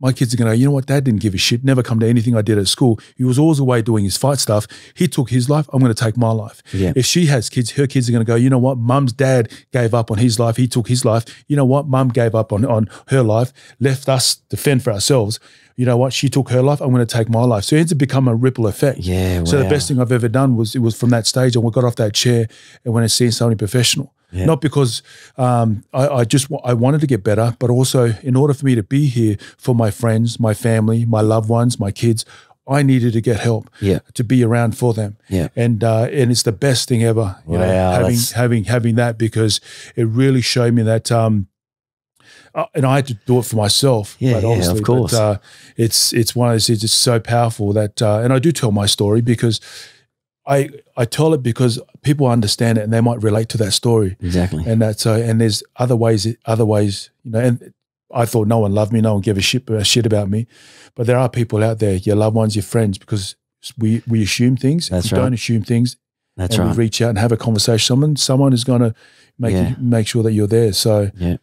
my kids are going to, you know what, dad didn't give a shit, never come to anything I did at school. He was always away doing his fight stuff. He took his life, I'm going to take my life. Yeah. If she has kids, her kids are going to go, you know what, mum's dad gave up on his life, he took his life. You know what, mum gave up on, on her life, left us to fend for ourselves. You know what, she took her life, I'm going to take my life. So it ends up becoming a ripple effect. Yeah. Wow. So the best thing I've ever done was it was from that stage and we got off that chair and went and seen somebody professional. Yeah. Not because um, I, I, just I wanted to get better, but also in order for me to be here for my friends, my family, my loved ones, my kids, I needed to get help yeah. to be around for them. Yeah. And uh, and it's the best thing ever, you wow, know, having that's... having having that because it really showed me that um, uh, and I had to do it for myself. Yeah, yeah of course. But, uh, it's it's one of those. It's so powerful that, uh, and I do tell my story because I I tell it because people understand it and they might relate to that story. Exactly. And that's so uh, and there's other ways other ways, you know, and I thought no one loved me, no one gave a shit, a shit about me. But there are people out there, your loved ones, your friends, because we we assume things. That's we right. don't assume things. That's and right. We reach out and have a conversation. Someone someone is going to make yeah. you, make sure that you're there. So yeah.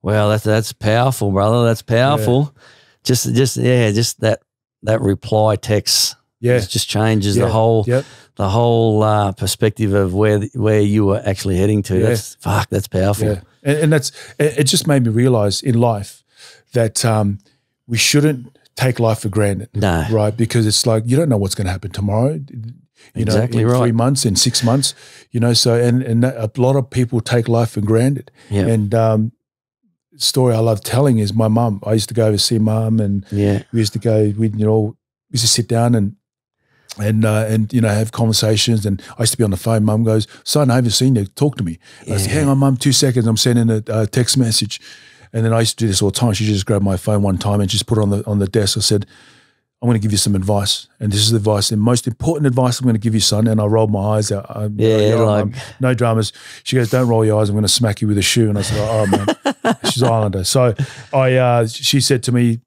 Well, that's that's powerful, brother. That's powerful. Yeah. Just just yeah, just that that reply text yeah, it just changes yeah. the whole yep. the whole uh, perspective of where where you were actually heading to. Yeah. That's fuck. That's powerful. Yeah. And, and, that's it. Just made me realize in life that um, we shouldn't take life for granted. No. Right? Because it's like you don't know what's going to happen tomorrow. You exactly in right. three months, in six months, you know. So, and and a lot of people take life for granted. Yeah. And um, story I love telling is my mum. I used to go over see mum, and yeah. we used to go. We you know we used to sit down and and uh, and you know have conversations. And I used to be on the phone. Mum goes, "Son, I haven't seen you. Talk to me." Yeah. I said, "Hang on, Mum, two seconds. I'm sending a, a, text message." And then I used to do this all the time. She just grabbed my phone one time and just put it on the on the desk. I said, "I'm going to give you some advice, and this is the advice, the most important advice I'm going to give you, son." And I rolled my eyes out. I, yeah, you know, like, no dramas. She goes, "Don't roll your eyes. I'm going to smack you with a shoe." And I said, "Oh, oh man, she's Islander." So I, uh, she said to me,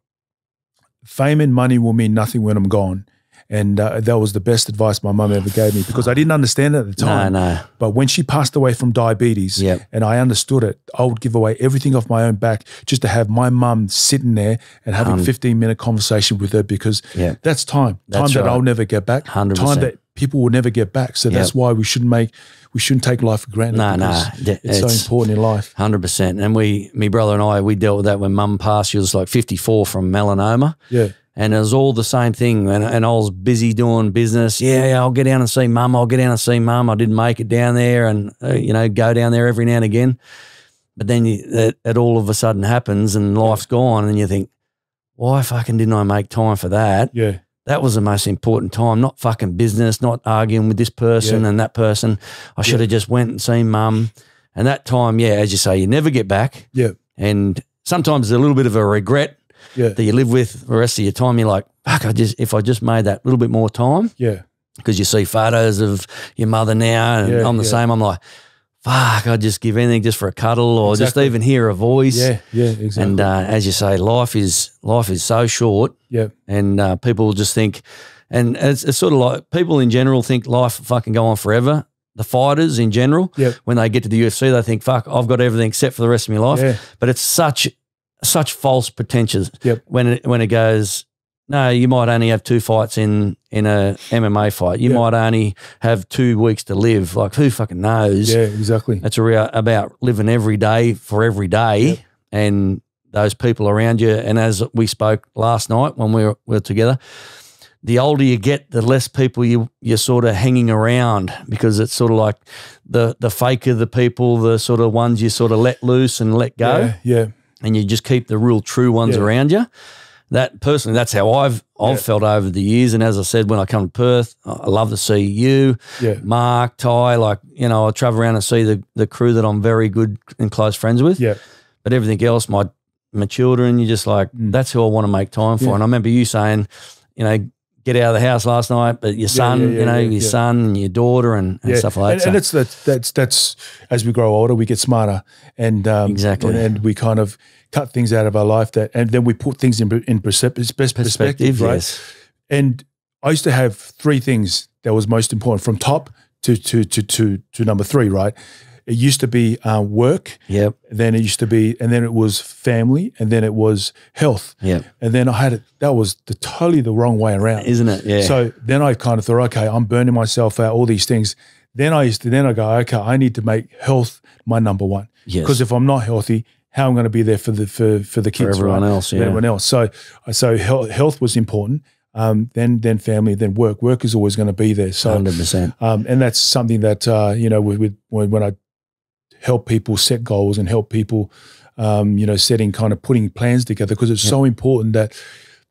"Fame and money will mean nothing when I'm gone." And uh, that was the best advice my mum ever gave me because I didn't understand it at the time. No, no. But when she passed away from diabetes yep. and I understood it, I would give away everything off my own back just to have my mum sitting there and having um, 15 minute conversation with her because yep. that's time. That's time right. that I'll never get back. 100%. Time that people will never get back. So yep. that's why we shouldn't make we shouldn't take life for granted. No, no, it's, it's, so important in life. Hundred percent. And we, me brother and I, we dealt with that when Mum passed. She was like fifty four from melanoma. Yeah and it was all the same thing. And, and I was busy doing business. Yeah, yeah, I'll get down and see mum. I'll get down and see mum. I didn't make it down there and, uh, you know, go down there every now and again. But then you, it, it, all of a sudden happens and life's gone. And you think, why fucking didn't I make time for that? Yeah. That was the most important time, not fucking business, not arguing with this person yeah. and that person. I should have just went and seen mum. And that time, yeah, as you say, you never get back. Yeah. And sometimes a little bit of a regret yeah. that you live with the rest of your time. You're like, fuck, I just if I just made that little bit more time. Yeah. Because you see photos of your mother now, and yeah, I'm the yeah. same. I'm like, fuck, I'd just give anything just for a cuddle or exactly. just even hear a voice. Yeah, yeah, exactly. And uh, as you say, life is life is so short. Yeah. And uh, people just think, and it's, it's sort of like people in general think life fucking go on forever the fighters in general, yep. when they get to the UFC, they think, fuck, I've got everything set for the rest of my life. Yeah. But it's such such false pretenses. Yep. When it, when it goes, no, you might only have two fights in in a MMA fight. You yep. might only have two weeks to live. Like who fucking knows? Yeah, exactly. It's real, about living every day for every day yep. and those people around you. And as we spoke last night when we were, we were together, the older you get, the less people you you're sort of hanging around because it's sort of like the the faker, the people, the sort of ones you sort of let loose and let go. Yeah, yeah and you just keep the real true ones yeah. around you. That personally, that's how I've I've yeah. felt over the years. And as I said, when I come to Perth, I love to see you, yeah. Mark, Ty. Like you know, I travel around and see the the crew that I'm very good and close friends with. Yeah. But everything else, my my children, you're just like mm. that's who I want to make time for. And I remember you saying, you know, get out of the house last night, but your son, yeah, yeah, yeah, you know, your son and your daughter and, and stuff like that. And, and so. that's, that's, that's, as we grow older, we get smarter and, um, exactly. And, and, we kind of cut things out of our life that, and then we put things in, in perspective, perspective, right? Yes. And I used to have three things that was most important from top to, to, to, to, to number three, right? it used to be uh, work. Yep. Then it used to be, and then it was family, and then it was health. Yeah. And then I had it. That was the, totally the wrong way around, isn't it? Yeah. So then I kind of thought, okay, I'm burning myself out. All these things. Then I used to. Then I go, okay, I need to make health my number one. Yes. Because if I'm not healthy, how I'm going to be there for the for for the kids, for everyone right? else, yeah. For everyone else. So so health, health was important. Um, then then family, then work. Work is always going to be there. So, 100%. Um, and that's something that uh, you know, with, with, when I help people set goals and help people, um, you know, setting kind of putting plans together because it's yeah. so important that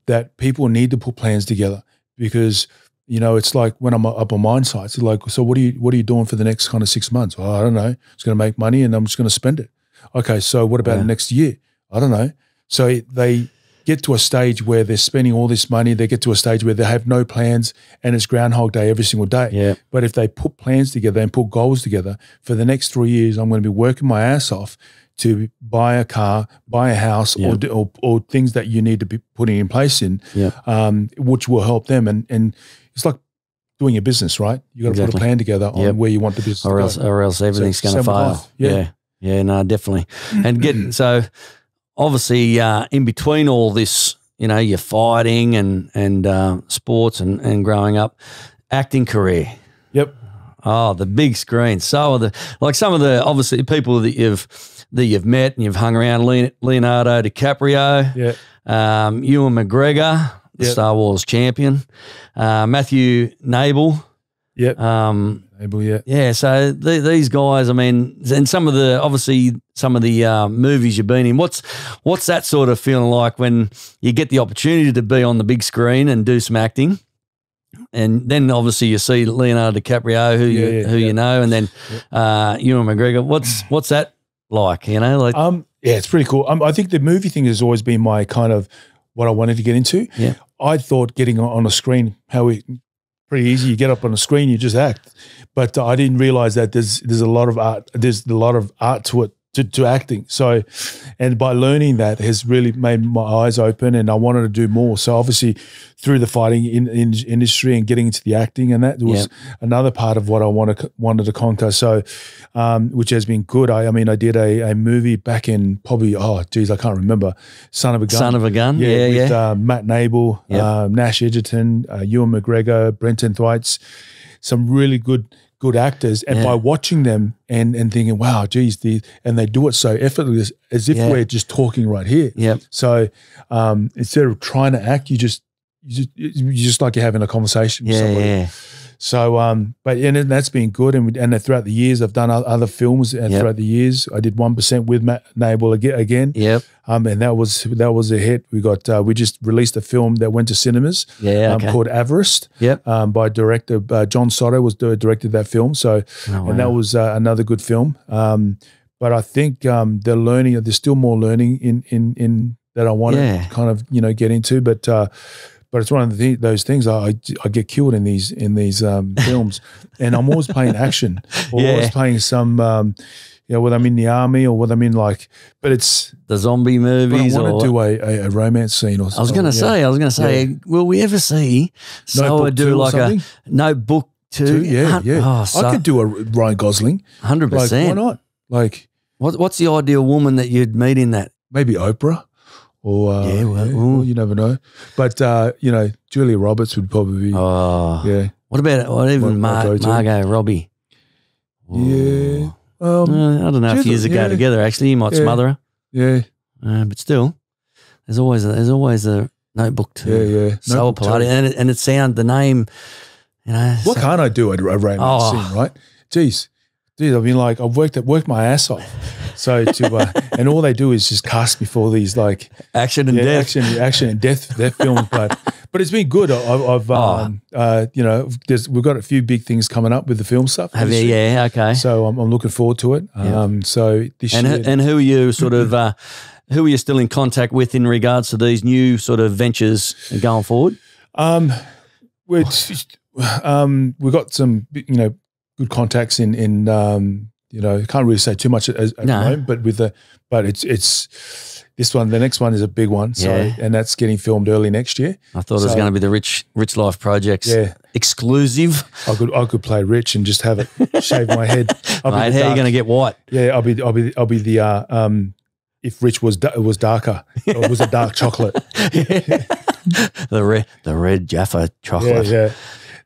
that people need to put plans together because you know it's like when I'm up on mine sites, like so what are you what are you doing for the next kind of six months? Well, I don't know. It's going to make money and I'm just going to spend it. Okay, so what about yeah. the next year? I don't know. So they get to a stage where they're spending all this money, they get to a stage where they have no plans and it's Groundhog Day every single day. Yeah. But if they put plans together and put goals together for the next three years, I'm going to be working my ass off to buy a car, buy a house, yeah. or, or, or things that you need to be putting in place in, yeah. um, which will help them. And and it's like doing your business, right? You got to exactly. put a plan together on yep. where you want the business, or else, or else everything's so, going to fail. Yeah. yeah, yeah, no, definitely. And getting so obviously, uh, in between all this, you know, your fighting and and uh, sports and and growing up, acting career. Yep. Oh, the big screen. So the like some of the obviously people that you've that you've met and you've hung around Leonardo DiCaprio, yeah, um, Ewan McGregor, the yep. Star Wars champion, uh, Matthew Nable, yep, um, yet. Yeah, so th- these guys, I mean, and some of the obviously some of the uh, movies you've been in. What's what's that sort of feeling like when you get the opportunity to be on the big screen and do some acting? And then obviously you see Leonardo DiCaprio, who yeah, you yeah, who yeah. you know, and then yep. uh, Ewan McGregor. What's what's that like? You know, like um, yeah, it's pretty cool. Um, I think the movie thing has always been my kind of what I wanted to get into. Yeah. I thought getting on a screen, how we pretty easy. You get up on a screen, you just act. But uh, I didn't realize that there's there's a lot of art. There's a lot of art to it to, to acting. So, and by learning that has really made my eyes open, and I wanted to do more. So, obviously, through the fighting in, in industry and getting into the acting, and that was yep. another part of what I wanted wanted to conquer. So, um, which has been good. I, I mean, I did a, a movie back in probably oh geez, I can't remember. Son of a gun. Son of a gun. Yeah, yeah. With, yeah. Uh, Matt Nable, yep. uh, um, Nash Edgerton, uh, Ewan McGregor, Brenton Thwaites, some really good good actors and yeah. by watching them and and thinking wow geez the, and they do it so effortlessly, as if yeah. we're just talking right here yeah so um, instead of trying to act you just you just, you just like you're having a conversation yeah, with somebody yeah. So, um, but and that's been good. And and throughout the years, I've done other films. And uh, yep. throughout the years, I did one percent with Matt Nable again. yeah, Um, and that was that was a hit. We got uh, we just released a film that went to cinemas. Yeah. Um, okay. called Averest, Yep. Um, by director uh, John Soto was directed that film. So, oh, and wow. that was uh, another good film. Um, but I think um, the learning there's still more learning in in in that I want yeah. to kind of you know get into. But uh, but it's one of the, those things I, I, I get killed in these in these um, films, and I'm always playing action, or yeah. always playing some, um, you know, whether I'm in the army or whether I'm in like, but it's the zombie movies. I want or, to do a, a, a, romance scene or something. I was going to yeah. say, I was going to say, yeah. will we ever see I do like a notebook two? yeah, yeah. Oh, so I could do a Ryan Gosling, hundred like, percent. Why not? Like, what, what's the ideal woman that you'd meet in that? Maybe Oprah or uh, yeah, well, you never know. But uh, you know, Julia Roberts would probably. Be, oh, yeah. What about what oh, even Mar- Margot Robbie? Ooh. Yeah, um, uh, I don't know if years ago yeah. together. Actually, you might yeah. smother her. Yeah, uh, but still, there's always a, there's always a notebook to yeah yeah soul notebook party, and it, and it sound the name. You know, what so, can't I do? A, a oh. scene, right? Geez, dude, I've been like, I've worked worked my ass off. So to uh, and all they do is just cast me for these like action and yeah, death, action, action and death, death films. But but it's been good. I, have oh. Um, uh, you know, we've got a few big things coming up with the film stuff. Have you? Yeah, okay. So I'm, I'm, looking forward to it. Yeah. Um, so this and year, who, and who are you sort of? Uh, who are you still in contact with in regards to these new sort of ventures going forward? Um, we're. Just, um, we've got some, you know, good contacts in in um, you know can't really say too much at, at no. home, but with the but it's it's this one the next one is a big one. So yeah. and that's getting filmed early next year. I thought so, it was going to be the Rich Rich Life Projects. Yeah. Exclusive. I could I could play Rich and just have it shave my head. Mate, how dark. are you going to get white? Yeah, I'll be I'll be I'll be the uh, um, if Rich was was darker, it was a dark chocolate. the red the red Jaffa chocolate. Yeah, yeah.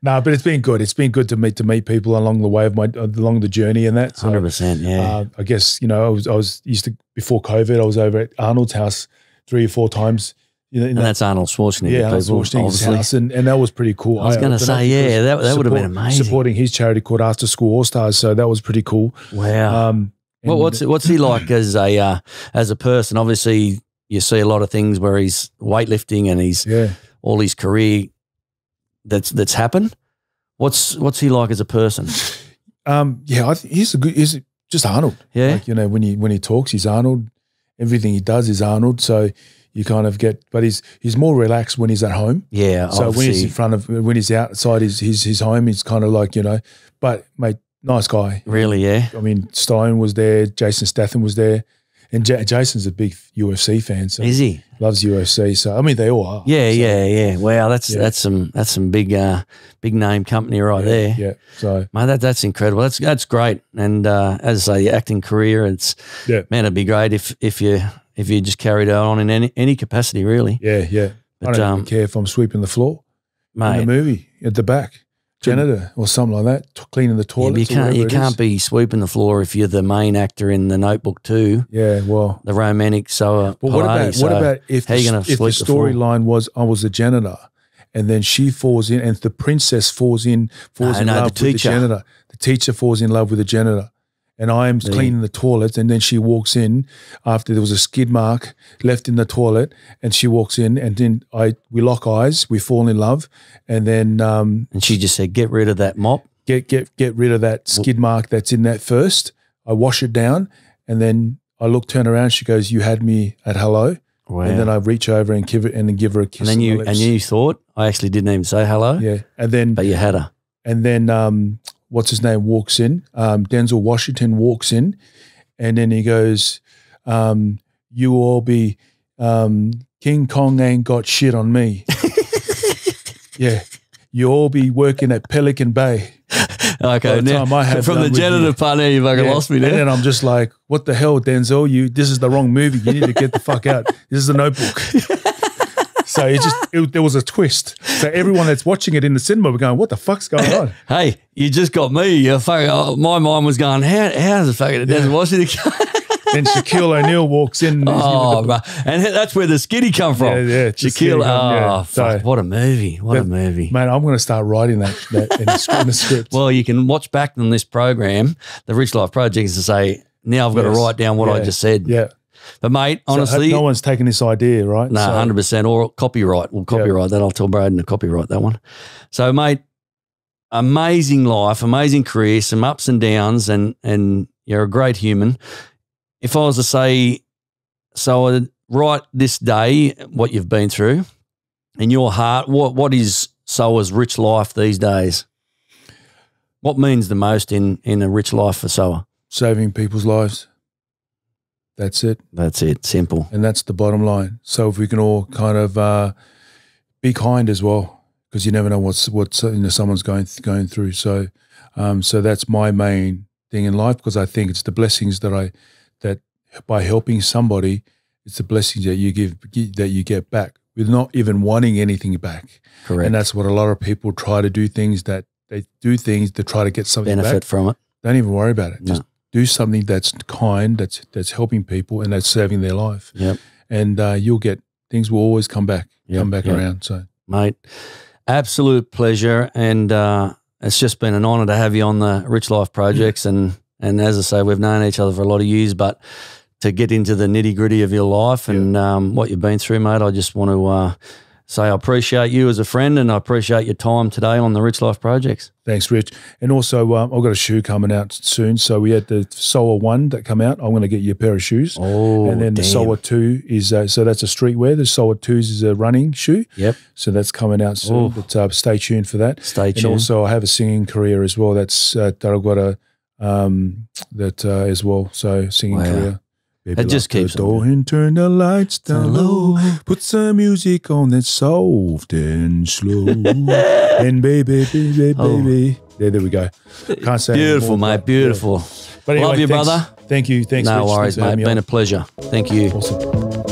No, but it's been good. It's been good to meet to meet people along the way of my along the journey and that. Hundred so, percent. Yeah. Uh, I guess you know I was I was used to before COVID. I was over at Arnold's house three or four times. You know, and that's Arnold Schwarzenegger. Yeah, Arnold Schwarzenegger's house, and, and that was pretty cool. I was going to say, yeah, that, that would have been amazing. Supporting his charity called After School All Stars, so that was pretty cool. Wow. Um, well, what's what's he like as a uh, as a person? Obviously, you see a lot of things where he's weightlifting and he's yeah. all his career that's that's happened. What's what's he like as a person? Um, yeah, I th- he's a good. He's just Arnold. Yeah, like, you know when he when he talks, he's Arnold. Everything he does is Arnold. So you kind of get, but he's he's more relaxed when he's at home. Yeah. So obviously. when he's in front of, when he's outside his his, his home, he's kind of like you know. But mate, nice guy. Really, yeah. I mean, Stein was there, Jason Statham was there. And J Jason's a big UFC fan, so is he? Loves UFC, so I mean they all are. Yeah, so. yeah, yeah. Wow, that's yeah. that's some that's some big uh, big name company right yeah, there. Yeah. So, man, that that's incredible. That's that's great. And uh, as I say, your acting career, it's yeah, man, it'd be great if if you if you just carried on in any any capacity, really. Yeah, yeah. But, I don't um, care if I'm sweeping the floor, mate, in the movie at the back janitor or something like that, cleaning the toilet. Yeah, you can't, you can't be sweeping the floor if you're the main actor in the Notebook too. Yeah, well, the romantic so. But what about so what about if how the, if the storyline was I was a janitor, and then she falls in, and the princess falls in, falls no, in no, love the with the janitor. The teacher falls in love with the janitor and I'm yeah. cleaning the toilet, and then she walks in after there was a skid mark left in the toilet, and she walks in, and then I we lock eyes, we fall in love, and then um, and she just said, "Get rid of that mop, get get get rid of that skid mark that's in that first. I wash it down, and then I look, turn around, she goes, "You had me at hello." Wow. And then I reach over and give it and then give her a kiss. And then you the and you thought I actually didn't even say hello. Yeah, and then but you had her. And then um, what's his name walks in, um, Denzel Washington walks in, and then he goes, um, "You all be um, King Kong ain't got shit on me." yeah, you all be working at Pelican Bay. Okay, now, from the genitive part, now you fucking yeah. lost me. There. And then I'm just like, "What the hell, Denzel? You this is the wrong movie. You need to get the fuck out. This is the Notebook." So it just it, there was a twist. So everyone that's watching it in the cinema were going, "What the fuck's going on?" hey, you just got me. Fucking, oh, uh, my mind was going, "How the fucking it yeah. doesn't watch it then Shaquille O'Neal walks in. And oh, the, and that's where the skitty come from. Yeah, yeah Shaquille. oh, yeah. fuck, so, what a movie! What but, a movie, man! I'm going to start writing that, that in, the script. Well, you can watch back on this program, the Rich Life Project, to say, now I've got yes. to write down what yeah. I just said. Yeah. But mate, honestly, so no one's taking this idea, right? No, hundred so, percent. Or copyright. Well, copyright yeah. that. I'll tell Braden to copyright that one. So, mate, amazing life, amazing career, some ups and downs, and and you're a great human. If I was to say, so right this day what you've been through in your heart. What what is is rich life these days? What means the most in in a rich life for Soa? Saving people's lives. That's it. That's it. Simple. And that's the bottom line. So if we can all kind of uh, be kind as well, because you never know what's what you know, someone's going th going through. So, um, so that's my main thing in life because I think it's the blessings that I that by helping somebody, it's the blessings that you give that you get back with not even wanting anything back. Correct. And that's what a lot of people try to do things that they do things to try to get something benefit back. from it. Don't even worry about it. No. Just do something that's kind, that's that's helping people, and that's saving their life. Yep. And uh, you'll get things will always come back, yep, come back yep. around. So, mate, absolute pleasure, and uh, it's just been an honour to have you on the Rich Life Projects. and and as I say, we've known each other for a lot of years, but to get into the nitty gritty of your life and um, what you've been through, mate, I just want to. Uh, so I appreciate you as a friend and I appreciate your time today on the Rich Life Projects. Thanks, Rich. And also, um, I've got a shoe coming out soon. So we had the Soa 1 that come out. I'm going to get you a pair of shoes. Oh, And then damn. the Soa 2 is, so that's a streetwear. The Soa 2s is a running shoe. Yep. So that's coming out soon. Ooh. But uh, stay tuned for that. Stay tuned. And also, I have a singing career as well. That's uh, that I've got a, um, that uh, as well. So singing wow. career. Baby, it just keeps the door and turn the lights down low. Put some music on that's soft and slow. and baby, baby, oh. baby. There, there we go. Can't say beautiful, mate. Beautiful. But anyway, Love you, thanks. brother. Thank you. Thanks. No Rich. worries, thanks mate. Been a pleasure. Thank you. Awesome.